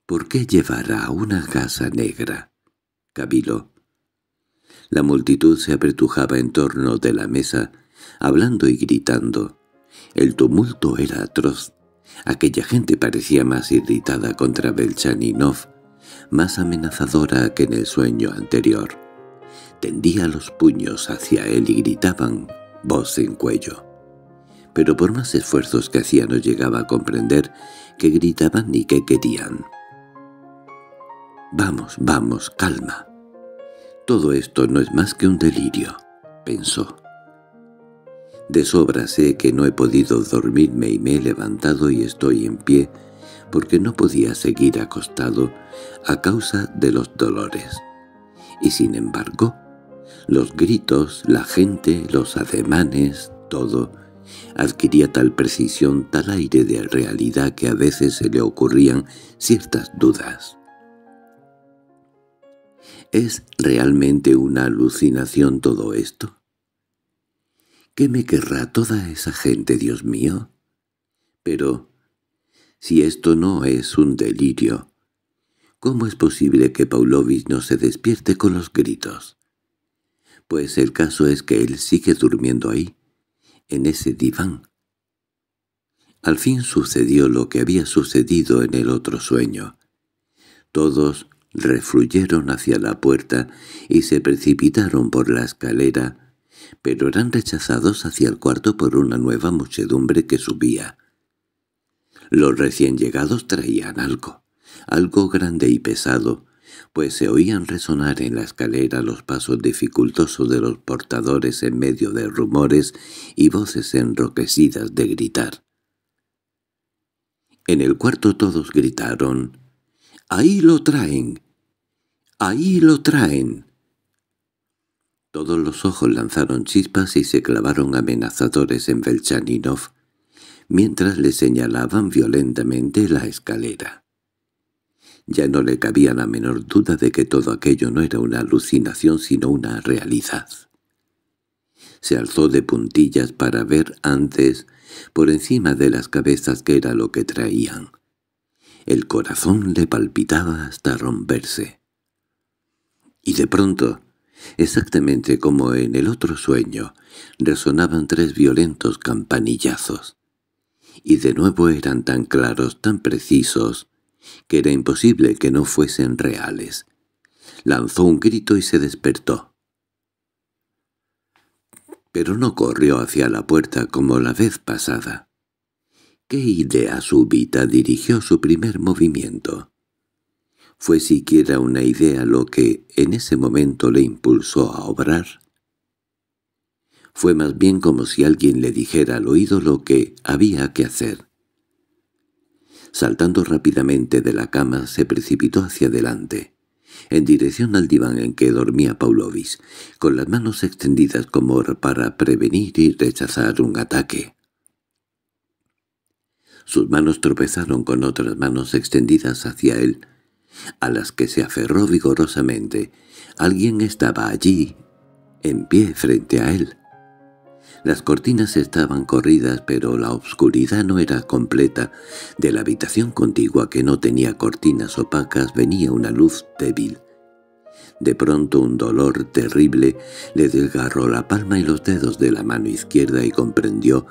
¿por qué llevará una casa negra? Cabiló. La multitud se apretujaba en torno de la mesa, hablando y gritando. El tumulto era atroz. Aquella gente parecía más irritada contra Belchaninov, más amenazadora que en el sueño anterior. Tendía los puños hacia él y gritaban voz en cuello. Pero por más esfuerzos que hacía no llegaba a comprender que gritaban ni que querían. «Vamos, vamos, calma. Todo esto no es más que un delirio», pensó. «De sobra sé que no he podido dormirme y me he levantado y estoy en pie», porque no podía seguir acostado a causa de los dolores. Y sin embargo, los gritos, la gente, los ademanes, todo, adquiría tal precisión, tal aire de realidad que a veces se le ocurrían ciertas dudas. ¿Es realmente una alucinación todo esto? ¿Qué me querrá toda esa gente, Dios mío? Pero, si esto no es un delirio, ¿cómo es posible que Paulovich no se despierte con los gritos? Pues el caso es que él sigue durmiendo ahí, en ese diván. Al fin sucedió lo que había sucedido en el otro sueño. Todos refluyeron hacia la puerta y se precipitaron por la escalera, pero eran rechazados hacia el cuarto por una nueva muchedumbre que subía. Los recién llegados traían algo, algo grande y pesado, pues se oían resonar en la escalera los pasos dificultosos de los portadores en medio de rumores y voces enroquecidas de gritar. En el cuarto todos gritaron, «¡Ahí lo traen! ¡Ahí lo traen!» Todos los ojos lanzaron chispas y se clavaron amenazadores en Velchaninov, mientras le señalaban violentamente la escalera. Ya no le cabía la menor duda de que todo aquello no era una alucinación sino una realidad. Se alzó de puntillas para ver antes por encima de las cabezas qué era lo que traían. El corazón le palpitaba hasta romperse. Y de pronto, exactamente como en el otro sueño, resonaban tres violentos campanillazos. Y de nuevo eran tan claros, tan precisos, que era imposible que no fuesen reales. Lanzó un grito y se despertó. Pero no corrió hacia la puerta como la vez pasada. ¿Qué idea súbita dirigió su primer movimiento? ¿Fue siquiera una idea lo que en ese momento le impulsó a obrar? Fue más bien como si alguien le dijera al oído lo que había que hacer. Saltando rápidamente de la cama, se precipitó hacia adelante, en dirección al diván en que dormía Paulovis, con las manos extendidas como para prevenir y rechazar un ataque. Sus manos tropezaron con otras manos extendidas hacia él, a las que se aferró vigorosamente. Alguien estaba allí, en pie frente a él. Las cortinas estaban corridas, pero la obscuridad no era completa. De la habitación contigua que no tenía cortinas opacas venía una luz débil. De pronto un dolor terrible le desgarró la palma y los dedos de la mano izquierda y comprendió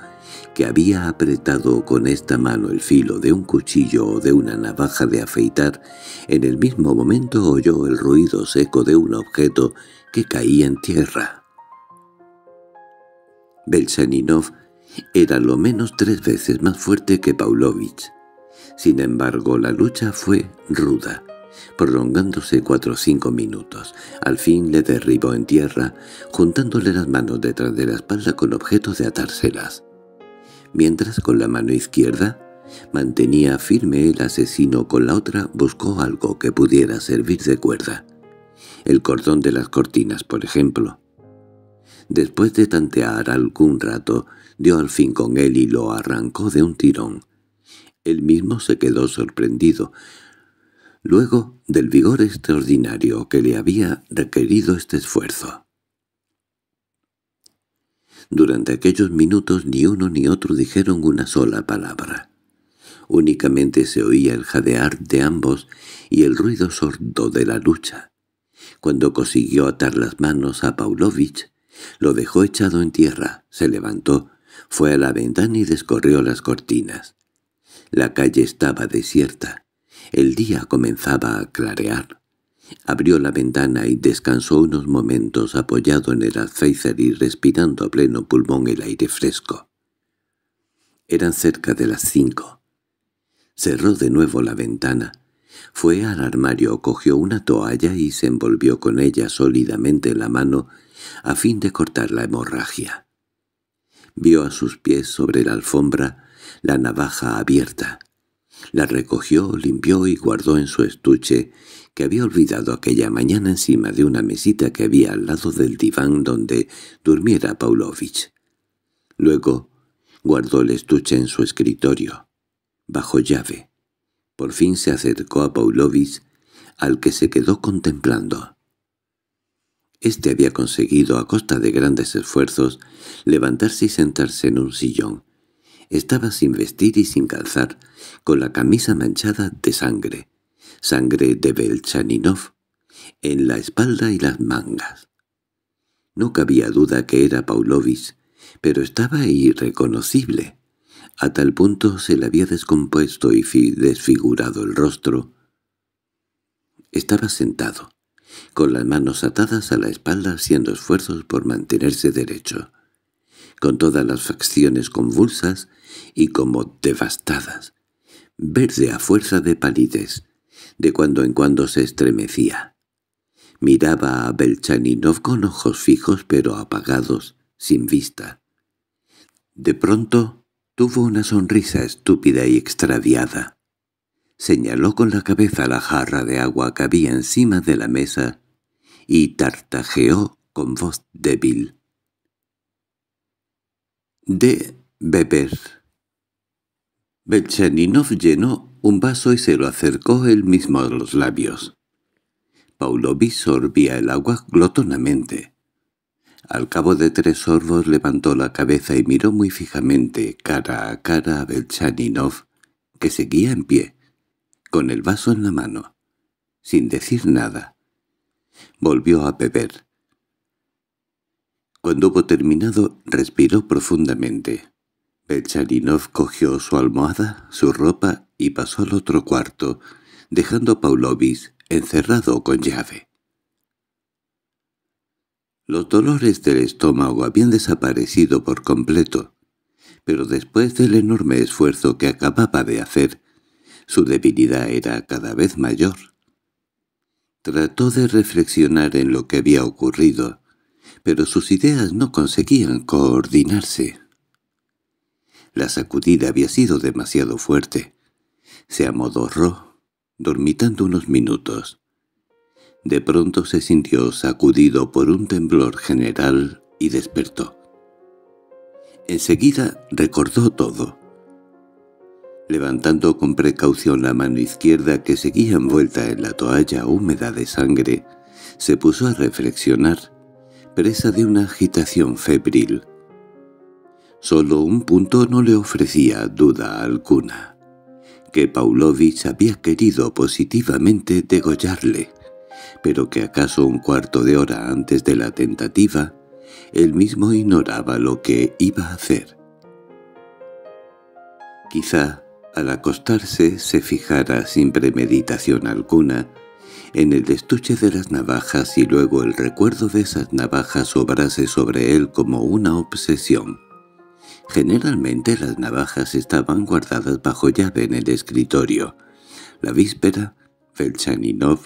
que había apretado con esta mano el filo de un cuchillo o de una navaja de afeitar. En el mismo momento oyó el ruido seco de un objeto que caía en tierra. Belchaninov era lo menos tres veces más fuerte que Paulovich. Sin embargo, la lucha fue ruda, prolongándose cuatro o cinco minutos. Al fin le derribó en tierra, juntándole las manos detrás de la espalda con objeto de atárselas. Mientras con la mano izquierda mantenía firme el asesino con la otra, buscó algo que pudiera servir de cuerda. El cordón de las cortinas, por ejemplo. Después de tantear algún rato, dio al fin con él y lo arrancó de un tirón. Él mismo se quedó sorprendido. Luego, del vigor extraordinario que le había requerido este esfuerzo. Durante aquellos minutos ni uno ni otro dijeron una sola palabra. Únicamente se oía el jadear de ambos y el ruido sordo de la lucha. Cuando consiguió atar las manos a Paulovich, lo dejó echado en tierra, se levantó, fue a la ventana y descorrió las cortinas. La calle estaba desierta. El día comenzaba a clarear. Abrió la ventana y descansó unos momentos apoyado en el alféizar y respirando a pleno pulmón el aire fresco. Eran cerca de las cinco. Cerró de nuevo la ventana. Fue al armario, cogió una toalla y se envolvió con ella sólidamente en la mano a fin de cortar la hemorragia. Vio a sus pies sobre la alfombra la navaja abierta. La recogió, limpió y guardó en su estuche, que había olvidado aquella mañana encima de una mesita que había al lado del diván donde durmiera Paulovich. Luego guardó el estuche en su escritorio, bajo llave. Por fin se acercó a Paulovich, al que se quedó contemplando. Este había conseguido, a costa de grandes esfuerzos, levantarse y sentarse en un sillón. Estaba sin vestir y sin calzar, con la camisa manchada de sangre, sangre de Belchaninov, en la espalda y las mangas. No cabía duda que era Paulovich, pero estaba irreconocible. A tal punto se le había descompuesto y desfigurado el rostro. Estaba sentado, con las manos atadas a la espalda haciendo esfuerzos por mantenerse derecho, con todas las facciones convulsas y como devastadas, verde a fuerza de palidez, de cuando en cuando se estremecía. Miraba a Belchaninov con ojos fijos pero apagados, sin vista. De pronto tuvo una sonrisa estúpida y extraviada señaló con la cabeza la jarra de agua que había encima de la mesa y tartajeó con voz débil. «De beber». Belchaninov llenó un vaso y se lo acercó él mismo a los labios. vi sorbía el agua glotonamente. Al cabo de tres sorbos levantó la cabeza y miró muy fijamente, cara a cara, a Belchaninov, que seguía en pie, con el vaso en la mano, sin decir nada. Volvió a beber. Cuando hubo terminado, respiró profundamente. Belcharinov cogió su almohada, su ropa y pasó al otro cuarto, dejando a Paulovis encerrado con llave. Los dolores del estómago habían desaparecido por completo, pero después del enorme esfuerzo que acababa de hacer, su debilidad era cada vez mayor. Trató de reflexionar en lo que había ocurrido, pero sus ideas no conseguían coordinarse. La sacudida había sido demasiado fuerte. Se amodorró, dormitando unos minutos. De pronto se sintió sacudido por un temblor general y despertó. Enseguida recordó todo. Levantando con precaución la mano izquierda que seguía envuelta en la toalla húmeda de sangre, se puso a reflexionar, presa de una agitación febril. Solo un punto no le ofrecía duda alguna, que Paulovich había querido positivamente degollarle, pero que acaso un cuarto de hora antes de la tentativa, él mismo ignoraba lo que iba a hacer. Quizá al acostarse se fijara sin premeditación alguna en el estuche de las navajas y luego el recuerdo de esas navajas obrase sobre él como una obsesión. Generalmente las navajas estaban guardadas bajo llave en el escritorio. La víspera, Felchaninov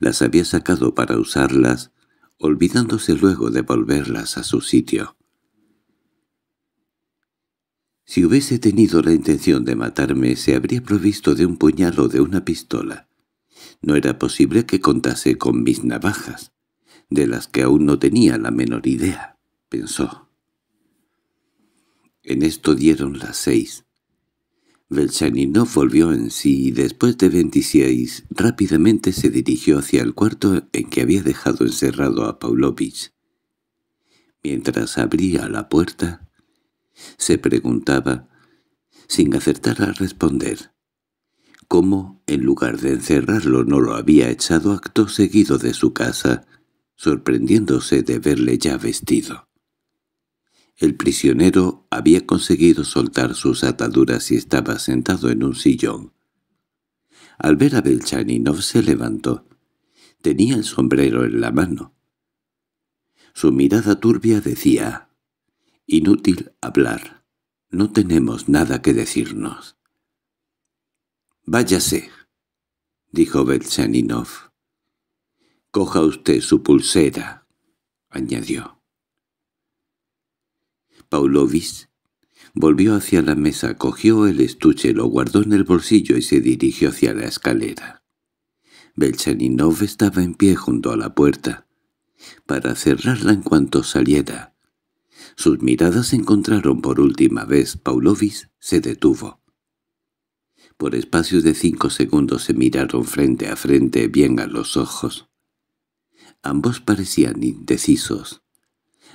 las había sacado para usarlas, olvidándose luego de volverlas a su sitio. Si hubiese tenido la intención de matarme, se habría provisto de un puñal o de una pistola. No era posible que contase con mis navajas, de las que aún no tenía la menor idea, pensó. En esto dieron las seis. Belchaninov volvió en sí y después de veintiséis rápidamente se dirigió hacia el cuarto en que había dejado encerrado a Paulovich. Mientras abría la puerta, se preguntaba, sin acertar a responder, cómo, en lugar de encerrarlo, no lo había echado acto seguido de su casa, sorprendiéndose de verle ya vestido. El prisionero había conseguido soltar sus ataduras y estaba sentado en un sillón. Al ver a Belchaninov se levantó. Tenía el sombrero en la mano. Su mirada turbia decía Inútil hablar. No tenemos nada que decirnos. —Váyase —dijo Belchaninov. —Coja usted su pulsera —añadió. Paulovich volvió hacia la mesa, cogió el estuche, lo guardó en el bolsillo y se dirigió hacia la escalera. Belchaninov estaba en pie junto a la puerta, para cerrarla en cuanto saliera. Sus miradas se encontraron por última vez. Paulovis se detuvo. Por espacio de cinco segundos se miraron frente a frente bien a los ojos. Ambos parecían indecisos.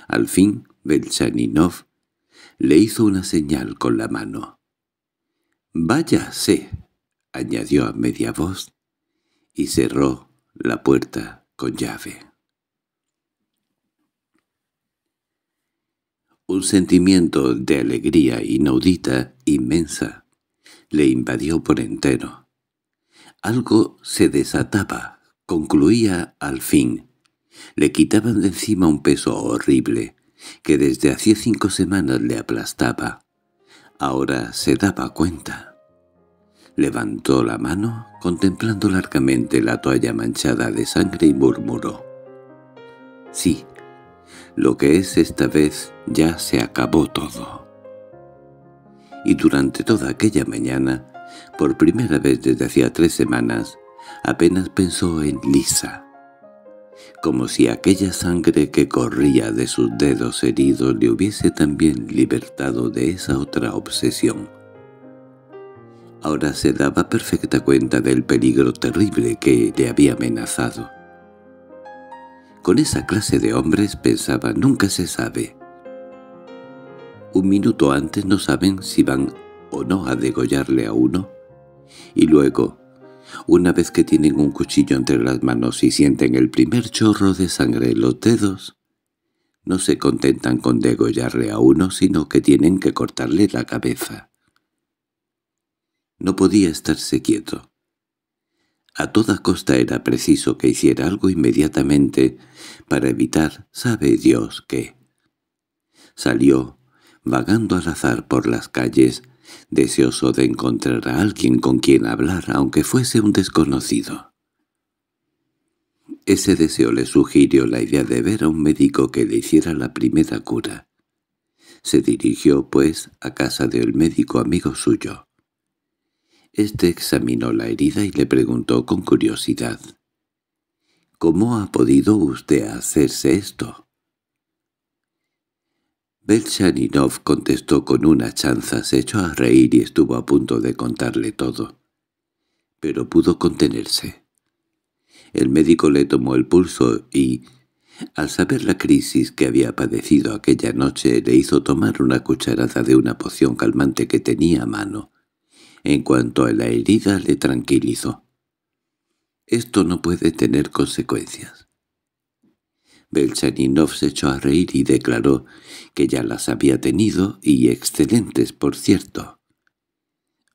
Al fin, Belchaninov le hizo una señal con la mano. —¡Váyase! —añadió a media voz, y cerró la puerta con llave. Un sentimiento de alegría inaudita, inmensa, le invadió por entero. Algo se desataba, concluía al fin. Le quitaban de encima un peso horrible, que desde hacía cinco semanas le aplastaba. Ahora se daba cuenta. Levantó la mano, contemplando largamente la toalla manchada de sangre y murmuró. «Sí, lo que es esta vez ya se acabó todo. Y durante toda aquella mañana, por primera vez desde hacía tres semanas, apenas pensó en Lisa. Como si aquella sangre que corría de sus dedos heridos le hubiese también libertado de esa otra obsesión. Ahora se daba perfecta cuenta del peligro terrible que le había amenazado. Con esa clase de hombres pensaba nunca se sabe. Un minuto antes no saben si van o no a degollarle a uno. Y luego, una vez que tienen un cuchillo entre las manos y sienten el primer chorro de sangre en los dedos, no se contentan con degollarle a uno, sino que tienen que cortarle la cabeza. No podía estarse quieto. A toda costa era preciso que hiciera algo inmediatamente para evitar, sabe Dios qué. Salió, vagando al azar por las calles, deseoso de encontrar a alguien con quien hablar, aunque fuese un desconocido. Ese deseo le sugirió la idea de ver a un médico que le hiciera la primera cura. Se dirigió, pues, a casa del médico amigo suyo. Este examinó la herida y le preguntó con curiosidad. —¿Cómo ha podido usted hacerse esto? Belchaninov contestó con una chanza, se echó a reír y estuvo a punto de contarle todo. Pero pudo contenerse. El médico le tomó el pulso y, al saber la crisis que había padecido aquella noche, le hizo tomar una cucharada de una poción calmante que tenía a mano. En cuanto a la herida le tranquilizó. Esto no puede tener consecuencias. Belchaninov se echó a reír y declaró que ya las había tenido, y excelentes, por cierto.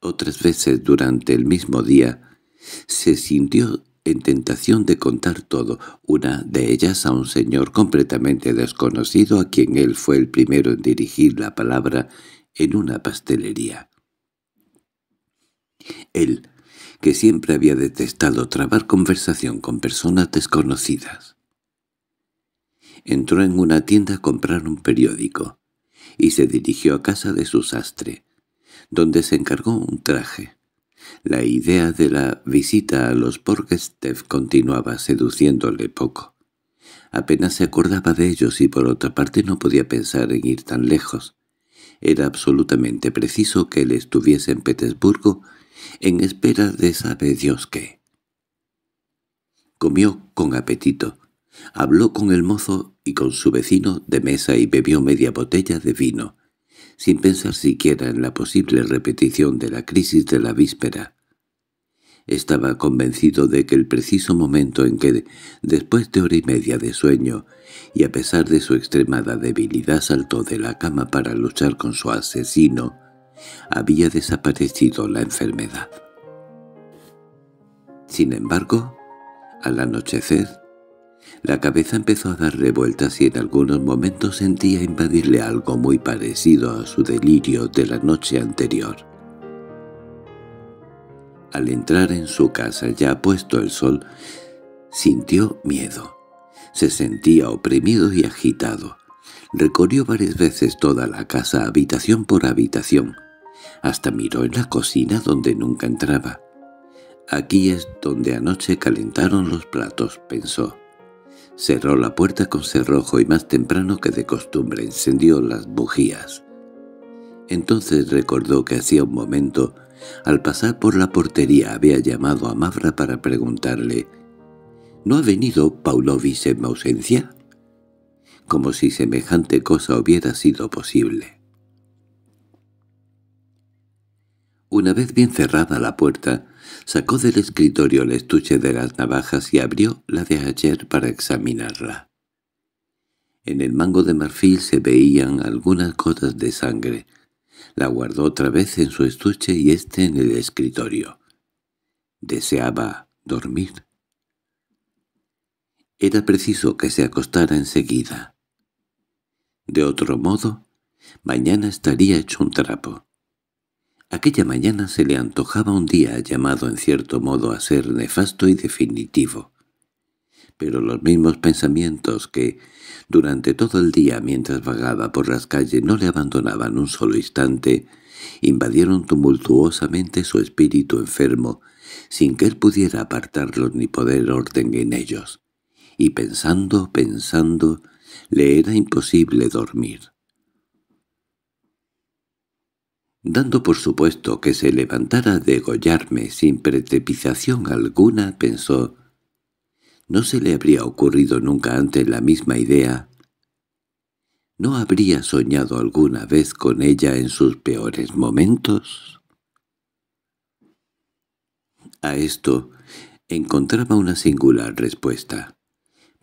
Otras veces durante el mismo día se sintió en tentación de contar todo, una de ellas a un señor completamente desconocido a quien él fue el primero en dirigir la palabra en una pastelería. Él, que siempre había detestado trabar conversación con personas desconocidas. Entró en una tienda a comprar un periódico y se dirigió a casa de su sastre, donde se encargó un traje. La idea de la visita a los Borgestev continuaba seduciéndole poco. Apenas se acordaba de ellos y por otra parte no podía pensar en ir tan lejos. Era absolutamente preciso que él estuviese en Petersburgo en espera de sabe Dios qué. Comió con apetito, habló con el mozo y con su vecino de mesa y bebió media botella de vino, sin pensar siquiera en la posible repetición de la crisis de la víspera. Estaba convencido de que el preciso momento en que, después de hora y media de sueño, y a pesar de su extremada debilidad saltó de la cama para luchar con su asesino, había desaparecido la enfermedad. Sin embargo, al anochecer, la cabeza empezó a dar revueltas y en algunos momentos sentía invadirle algo muy parecido a su delirio de la noche anterior. Al entrar en su casa ya puesto el sol, sintió miedo. Se sentía oprimido y agitado. Recorrió varias veces toda la casa, habitación por habitación, hasta miró en la cocina donde nunca entraba. «Aquí es donde anoche calentaron los platos», pensó. Cerró la puerta con cerrojo y más temprano que de costumbre encendió las bujías. Entonces recordó que hacía un momento, al pasar por la portería había llamado a Mavra para preguntarle «¿No ha venido Paulovis en mi ausencia?» Como si semejante cosa hubiera sido posible. Una vez bien cerrada la puerta, sacó del escritorio el estuche de las navajas y abrió la de ayer para examinarla. En el mango de marfil se veían algunas gotas de sangre. La guardó otra vez en su estuche y este en el escritorio. Deseaba dormir. Era preciso que se acostara enseguida. De otro modo, mañana estaría hecho un trapo. Aquella mañana se le antojaba un día llamado en cierto modo a ser nefasto y definitivo. Pero los mismos pensamientos que, durante todo el día mientras vagaba por las calles no le abandonaban un solo instante, invadieron tumultuosamente su espíritu enfermo, sin que él pudiera apartarlos ni poder orden en ellos. Y pensando, pensando, le era imposible dormir. Dando por supuesto que se levantara a degollarme sin precipitación alguna, pensó, no se le habría ocurrido nunca antes la misma idea. ¿No habría soñado alguna vez con ella en sus peores momentos? A esto encontraba una singular respuesta.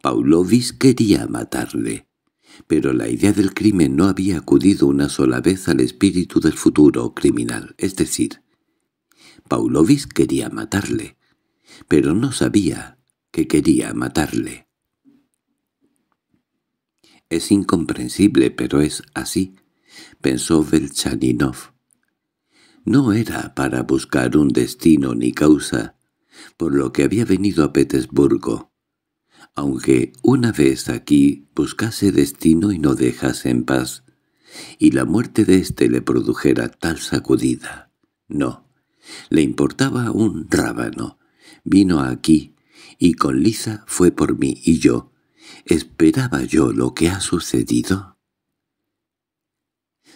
Paulovis quería matarle pero la idea del crimen no había acudido una sola vez al espíritu del futuro criminal, es decir, Paulovis quería matarle, pero no sabía que quería matarle. Es incomprensible, pero es así, pensó Belchaninov. No era para buscar un destino ni causa, por lo que había venido a Petersburgo, aunque una vez aquí buscase destino y no dejase en paz, y la muerte de éste le produjera tal sacudida. No, le importaba un rábano. Vino aquí, y con lisa fue por mí y yo. ¿Esperaba yo lo que ha sucedido?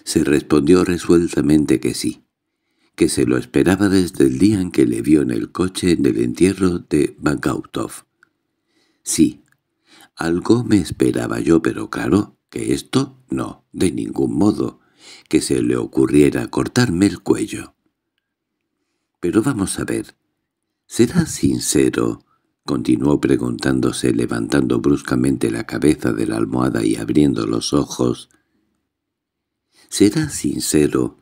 Se respondió resueltamente que sí, que se lo esperaba desde el día en que le vio en el coche en el entierro de Bagautov. Sí, algo me esperaba yo, pero claro que esto no, de ningún modo, que se le ocurriera cortarme el cuello. Pero vamos a ver, ¿será sincero? Continuó preguntándose, levantando bruscamente la cabeza de la almohada y abriendo los ojos. ¿Será sincero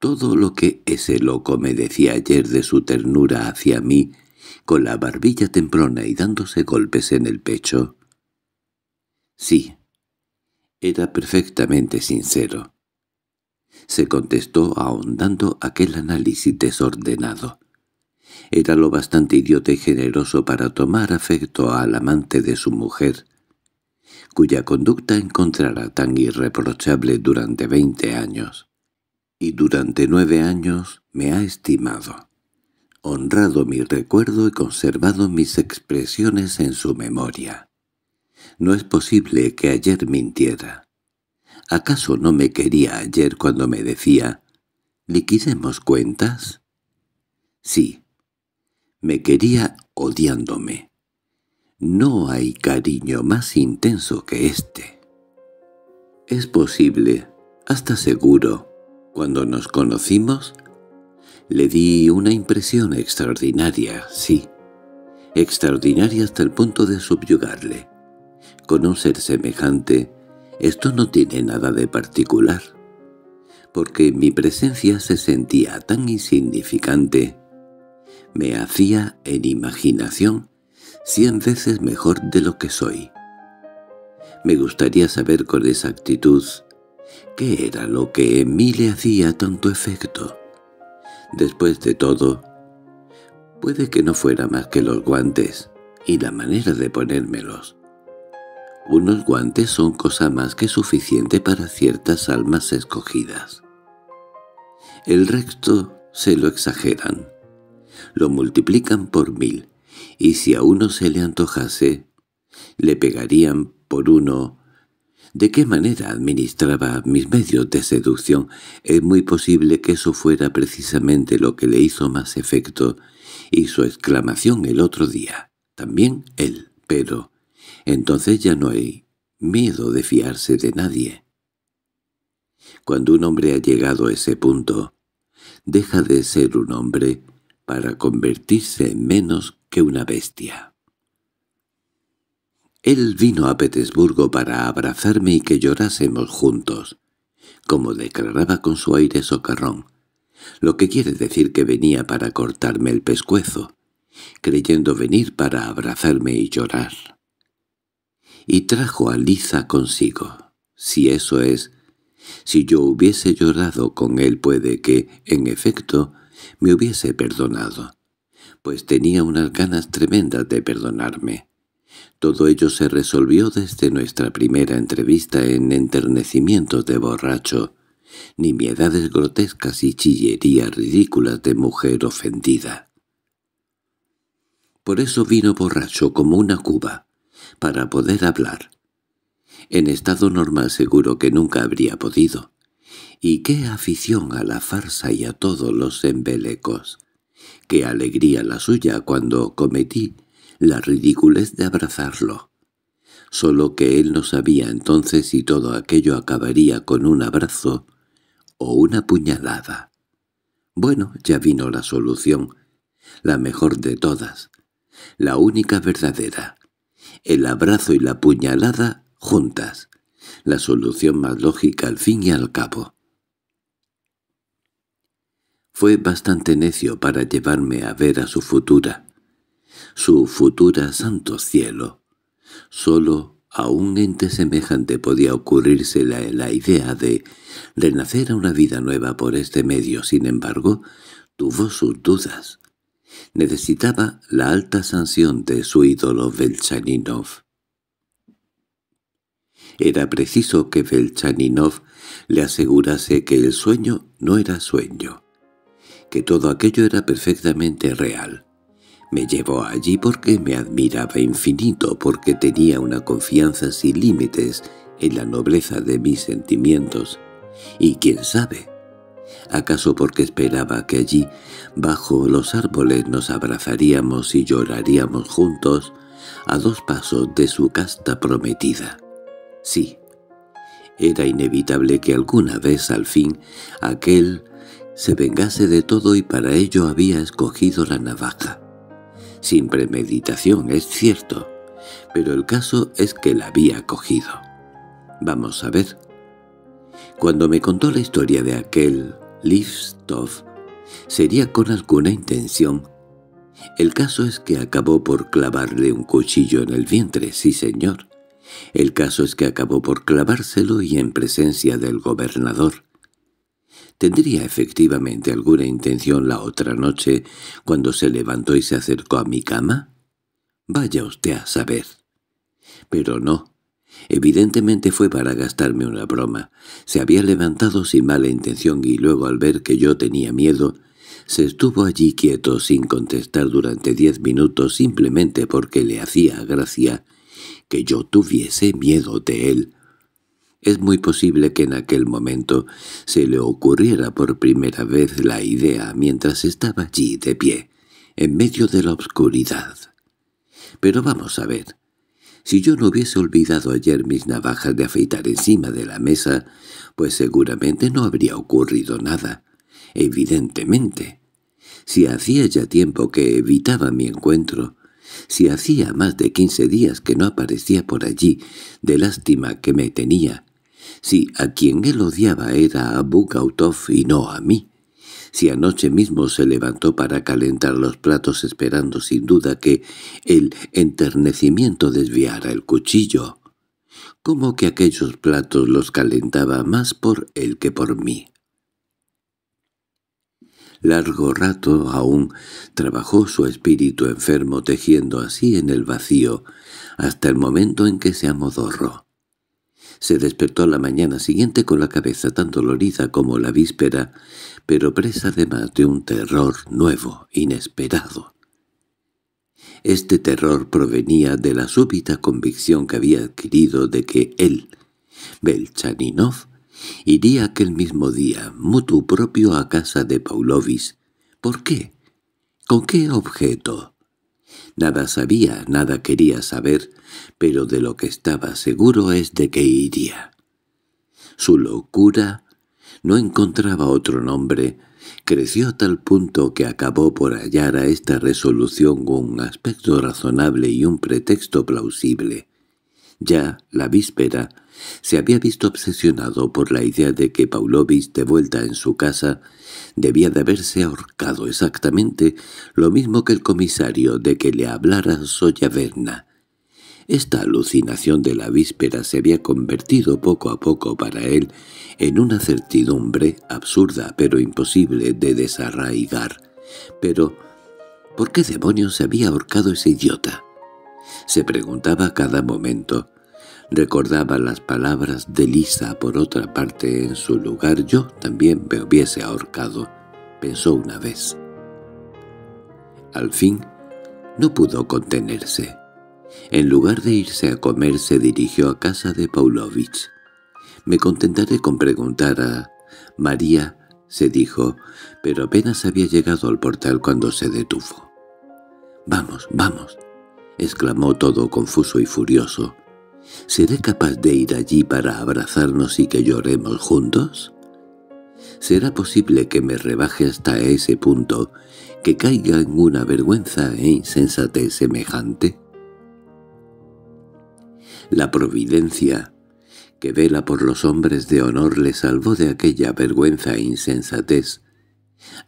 todo lo que ese loco me decía ayer de su ternura hacia mí con la barbilla temprana y dándose golpes en el pecho. Sí, era perfectamente sincero. Se contestó ahondando aquel análisis desordenado. Era lo bastante idiota y generoso para tomar afecto al amante de su mujer, cuya conducta encontrara tan irreprochable durante veinte años. Y durante nueve años me ha estimado honrado mi recuerdo y conservado mis expresiones en su memoria. No es posible que ayer mintiera. ¿Acaso no me quería ayer cuando me decía «liquidemos cuentas»? Sí, me quería odiándome. No hay cariño más intenso que este. Es posible, hasta seguro, cuando nos conocimos, le di una impresión extraordinaria, sí, extraordinaria hasta el punto de subyugarle. Con un ser semejante, esto no tiene nada de particular, porque mi presencia se sentía tan insignificante. Me hacía, en imaginación, cien veces mejor de lo que soy. Me gustaría saber con exactitud qué era lo que en mí le hacía tanto efecto. Después de todo, puede que no fuera más que los guantes y la manera de ponérmelos. Unos guantes son cosa más que suficiente para ciertas almas escogidas. El resto se lo exageran, lo multiplican por mil, y si a uno se le antojase, le pegarían por uno de qué manera administraba mis medios de seducción. Es muy posible que eso fuera precisamente lo que le hizo más efecto, y su exclamación el otro día. También él, pero... Entonces ya no hay miedo de fiarse de nadie. Cuando un hombre ha llegado a ese punto, deja de ser un hombre para convertirse en menos que una bestia. Él vino a Petersburgo para abrazarme y que llorásemos juntos, como declaraba con su aire socarrón, lo que quiere decir que venía para cortarme el pescuezo, creyendo venir para abrazarme y llorar. Y trajo a Liza consigo. Si eso es, si yo hubiese llorado con él puede que, en efecto, me hubiese perdonado, pues tenía unas ganas tremendas de perdonarme. Todo ello se resolvió desde nuestra primera entrevista en enternecimientos de borracho, nimiedades grotescas y chillerías ridículas de mujer ofendida. Por eso vino borracho como una cuba, para poder hablar. En estado normal seguro que nunca habría podido. Y qué afición a la farsa y a todos los embelecos. Qué alegría la suya cuando cometí la ridiculez de abrazarlo. Solo que él no sabía entonces si todo aquello acabaría con un abrazo o una puñalada. Bueno, ya vino la solución, la mejor de todas, la única verdadera. El abrazo y la puñalada juntas, la solución más lógica al fin y al cabo. Fue bastante necio para llevarme a ver a su futura su futura santo cielo. Solo a un ente semejante podía ocurrirse la, la idea de renacer a una vida nueva por este medio. Sin embargo, tuvo sus dudas. Necesitaba la alta sanción de su ídolo Velchaninov. Era preciso que Velchaninov le asegurase que el sueño no era sueño, que todo aquello era perfectamente real. Me llevó allí porque me admiraba infinito, porque tenía una confianza sin límites en la nobleza de mis sentimientos. Y quién sabe, ¿acaso porque esperaba que allí, bajo los árboles, nos abrazaríamos y lloraríamos juntos, a dos pasos de su casta prometida? Sí, era inevitable que alguna vez al fin aquel se vengase de todo y para ello había escogido la navaja sin premeditación, es cierto, pero el caso es que la había cogido. Vamos a ver. Cuando me contó la historia de aquel Livstov, sería con alguna intención. El caso es que acabó por clavarle un cuchillo en el vientre, sí señor. El caso es que acabó por clavárselo y en presencia del gobernador. Tendría efectivamente alguna intención la otra noche cuando se levantó y se acercó a mi cama. Vaya usted a saber. Pero no. Evidentemente fue para gastarme una broma. Se había levantado sin mala intención y luego al ver que yo tenía miedo, se estuvo allí quieto sin contestar durante diez minutos simplemente porque le hacía gracia que yo tuviese miedo de él. Es muy posible que en aquel momento se le ocurriera por primera vez la idea mientras estaba allí de pie, en medio de la oscuridad. Pero vamos a ver, si yo no hubiese olvidado ayer mis navajas de afeitar encima de la mesa, pues seguramente no habría ocurrido nada. Evidentemente. Si hacía ya tiempo que evitaba mi encuentro, si hacía más de quince días que no aparecía por allí, de lástima que me tenía, si a quien él odiaba era a Bugautov y no a mí. Si anoche mismo se levantó para calentar los platos esperando sin duda que el enternecimiento desviara el cuchillo. Como que aquellos platos los calentaba más por él que por mí. Largo rato aún trabajó su espíritu enfermo tejiendo así en el vacío, hasta el momento en que se amodorró. Se despertó la mañana siguiente con la cabeza tan dolorida como la víspera, pero presa además de un terror nuevo, inesperado. Este terror provenía de la súbita convicción que había adquirido de que él, Belchaninov, iría aquel mismo día, mutu propio, a casa de Paulovis. ¿Por qué? ¿Con qué objeto? Nada sabía, nada quería saber, pero de lo que estaba seguro es de que iría. Su locura no encontraba otro nombre, creció a tal punto que acabó por hallar a esta resolución un aspecto razonable y un pretexto plausible. Ya la víspera se había visto obsesionado por la idea de que Paulovich, de vuelta en su casa, debía de haberse ahorcado exactamente lo mismo que el comisario de que le hablara Soyaverna, esta alucinación de la víspera se había convertido poco a poco para él en una certidumbre absurda pero imposible de desarraigar. Pero, ¿por qué demonios se había ahorcado ese idiota? Se preguntaba cada momento. Recordaba las palabras de Lisa por otra parte en su lugar. Yo también me hubiese ahorcado, pensó una vez. Al fin, no pudo contenerse. En lugar de irse a comer se dirigió a casa de Paulovich. «Me contentaré con preguntar a... María», se dijo, pero apenas había llegado al portal cuando se detuvo. «Vamos, vamos», exclamó todo confuso y furioso. «¿Seré capaz de ir allí para abrazarnos y que lloremos juntos?» ¿Será posible que me rebaje hasta ese punto, que caiga en una vergüenza e insensatez semejante? La providencia que vela por los hombres de honor le salvó de aquella vergüenza e insensatez.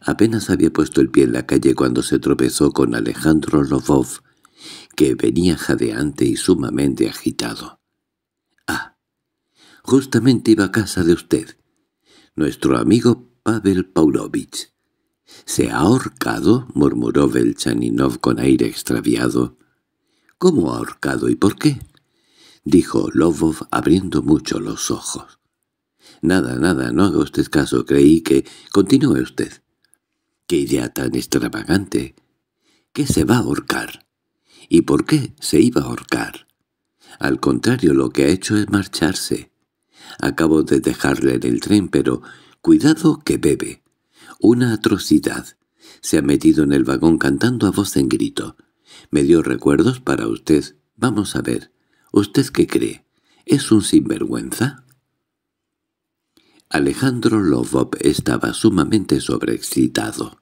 Apenas había puesto el pie en la calle cuando se tropezó con Alejandro Lvov, que venía jadeante y sumamente agitado. —¡Ah! Justamente iba a casa de usted. Nuestro amigo Pavel Paulovich. —¿Se ha ahorcado? —murmuró Belchaninov con aire extraviado. —¿Cómo ahorcado y por qué? —dijo Lobov abriendo mucho los ojos. —Nada, nada, no haga usted caso, creí que... —Continúe usted. —¡Qué idea tan extravagante! ¿Qué se va a ahorcar? ¿Y por qué se iba a ahorcar? Al contrario, lo que ha hecho es marcharse. Acabo de dejarle en el tren, pero cuidado que bebe. Una atrocidad. Se ha metido en el vagón cantando a voz en grito. —Me dio recuerdos para usted. Vamos a ver. ¿Usted qué cree? ¿Es un sinvergüenza? Alejandro Lovop estaba sumamente sobreexcitado.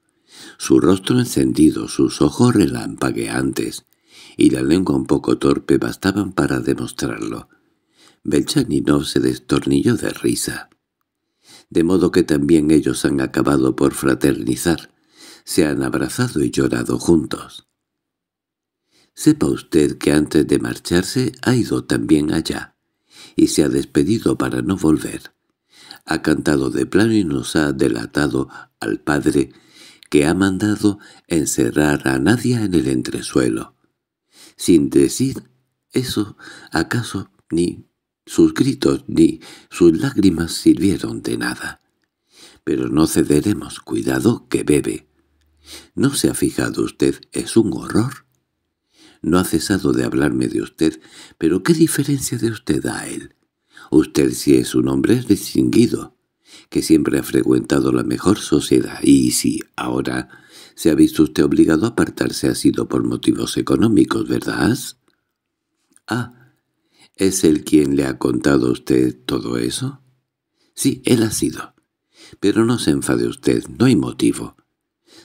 Su rostro encendido, sus ojos relampagueantes y la lengua un poco torpe bastaban para demostrarlo. Belchaninov se destornilló de risa. De modo que también ellos han acabado por fraternizar. Se han abrazado y llorado juntos. Sepa usted que antes de marcharse ha ido también allá, y se ha despedido para no volver. Ha cantado de plano y nos ha delatado al padre que ha mandado encerrar a nadie en el entresuelo. Sin decir eso, acaso ni sus gritos ni sus lágrimas sirvieron de nada. Pero no cederemos, cuidado que bebe. ¿No se ha fijado usted? Es un horror. No ha cesado de hablarme de usted, pero ¿qué diferencia de usted a él? Usted sí es un hombre distinguido, que siempre ha frecuentado la mejor sociedad, y si ahora se ha visto usted obligado a apartarse ha sido por motivos económicos, ¿verdad? Ah, ¿es él quien le ha contado a usted todo eso? Sí, él ha sido. Pero no se enfade usted, no hay motivo.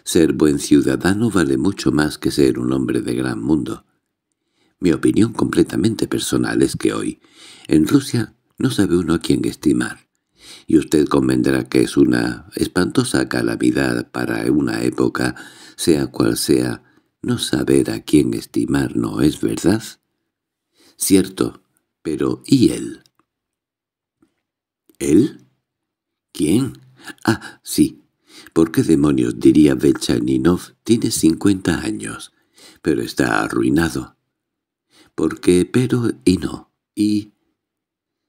Ser buen ciudadano vale mucho más que ser un hombre de gran mundo. Mi opinión completamente personal es que hoy, en Rusia, no sabe uno a quién estimar. Y usted convendrá que es una espantosa calamidad para una época, sea cual sea, no saber a quién estimar, ¿no es verdad? Cierto, pero ¿y él? ¿Él? ¿Quién? Ah, sí. ¿Por qué demonios diría Belchaninov tiene cincuenta años? Pero está arruinado porque pero y no, y...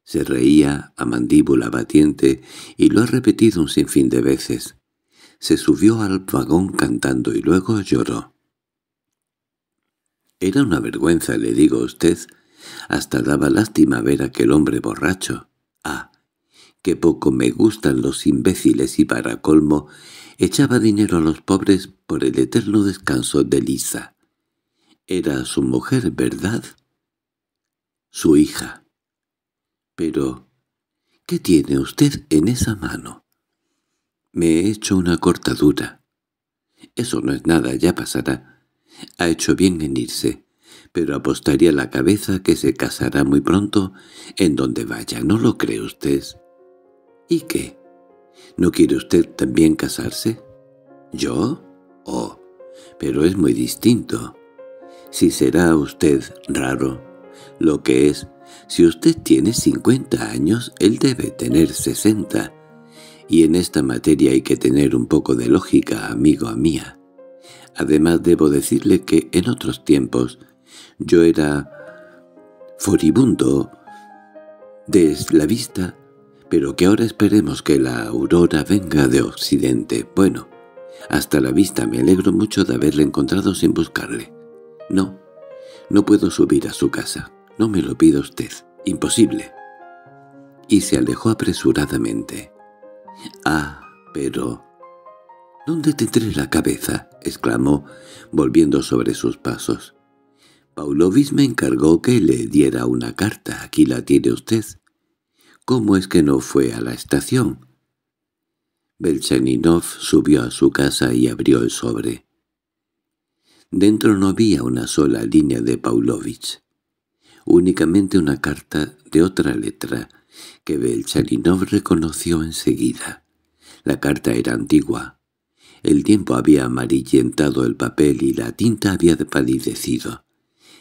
Se reía a mandíbula batiente y lo ha repetido un sinfín de veces. Se subió al vagón cantando y luego lloró. Era una vergüenza, le digo a usted. Hasta daba lástima ver a aquel hombre borracho. Ah, ¡Qué poco me gustan los imbéciles y para colmo echaba dinero a los pobres por el eterno descanso de Lisa. Era su mujer, ¿verdad? su hija. Pero, ¿qué tiene usted en esa mano? Me he hecho una cortadura. Eso no es nada, ya pasará. Ha hecho bien en irse, pero apostaría la cabeza que se casará muy pronto en donde vaya, ¿no lo cree usted? ¿Y qué? ¿No quiere usted también casarse? ¿Yo? Oh, pero es muy distinto. Si será usted raro, lo que es, si usted tiene 50 años, él debe tener 60. Y en esta materia hay que tener un poco de lógica, amigo mía. Además debo decirle que en otros tiempos yo era furibundo de vista, pero que ahora esperemos que la aurora venga de occidente. Bueno, hasta la vista me alegro mucho de haberle encontrado sin buscarle. No, no puedo subir a su casa. No me lo pida usted. Imposible. Y se alejó apresuradamente. —Ah, pero... —¿Dónde tendré la cabeza? —exclamó, volviendo sobre sus pasos. Paulovitch me encargó que le diera una carta. Aquí la tiene usted. —¿Cómo es que no fue a la estación? Belchaninov subió a su casa y abrió el sobre. Dentro no había una sola línea de Paulovich únicamente una carta de otra letra, que Belchalinov reconoció enseguida. La carta era antigua. El tiempo había amarillentado el papel y la tinta había palidecido.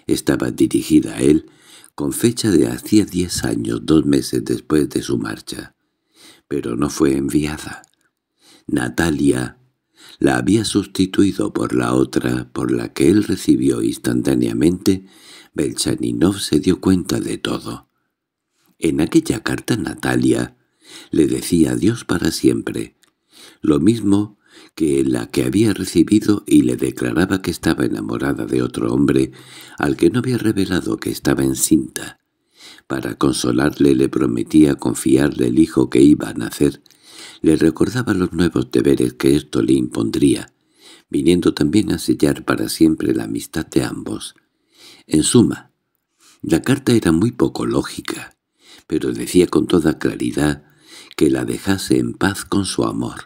Estaba dirigida a él con fecha de hacía diez años, dos meses después de su marcha. Pero no fue enviada. Natalia la había sustituido por la otra por la que él recibió instantáneamente, Belchaninov se dio cuenta de todo. En aquella carta Natalia le decía adiós para siempre, lo mismo que la que había recibido y le declaraba que estaba enamorada de otro hombre al que no había revelado que estaba encinta. Para consolarle le prometía confiarle el hijo que iba a nacer le recordaba los nuevos deberes que esto le impondría, viniendo también a sellar para siempre la amistad de ambos. En suma, la carta era muy poco lógica, pero decía con toda claridad que la dejase en paz con su amor.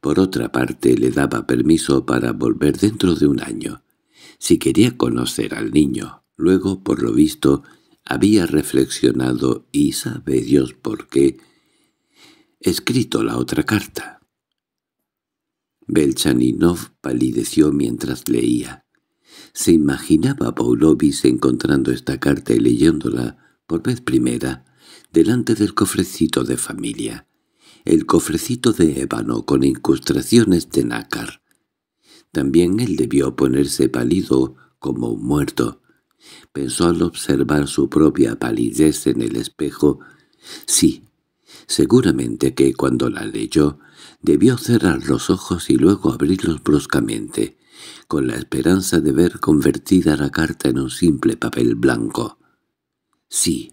Por otra parte, le daba permiso para volver dentro de un año. Si quería conocer al niño, luego, por lo visto, había reflexionado y sabe Dios por qué escrito la otra carta. Belchaninov palideció mientras leía. Se imaginaba a Paulovis encontrando esta carta y leyéndola por vez primera delante del cofrecito de familia, el cofrecito de ébano con incrustaciones de nácar. También él debió ponerse pálido como un muerto. Pensó al observar su propia palidez en el espejo. Sí, Seguramente que cuando la leyó debió cerrar los ojos y luego abrirlos bruscamente, con la esperanza de ver convertida la carta en un simple papel blanco. Sí,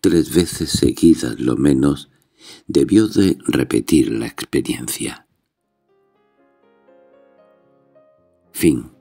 tres veces seguidas lo menos, debió de repetir la experiencia. Fin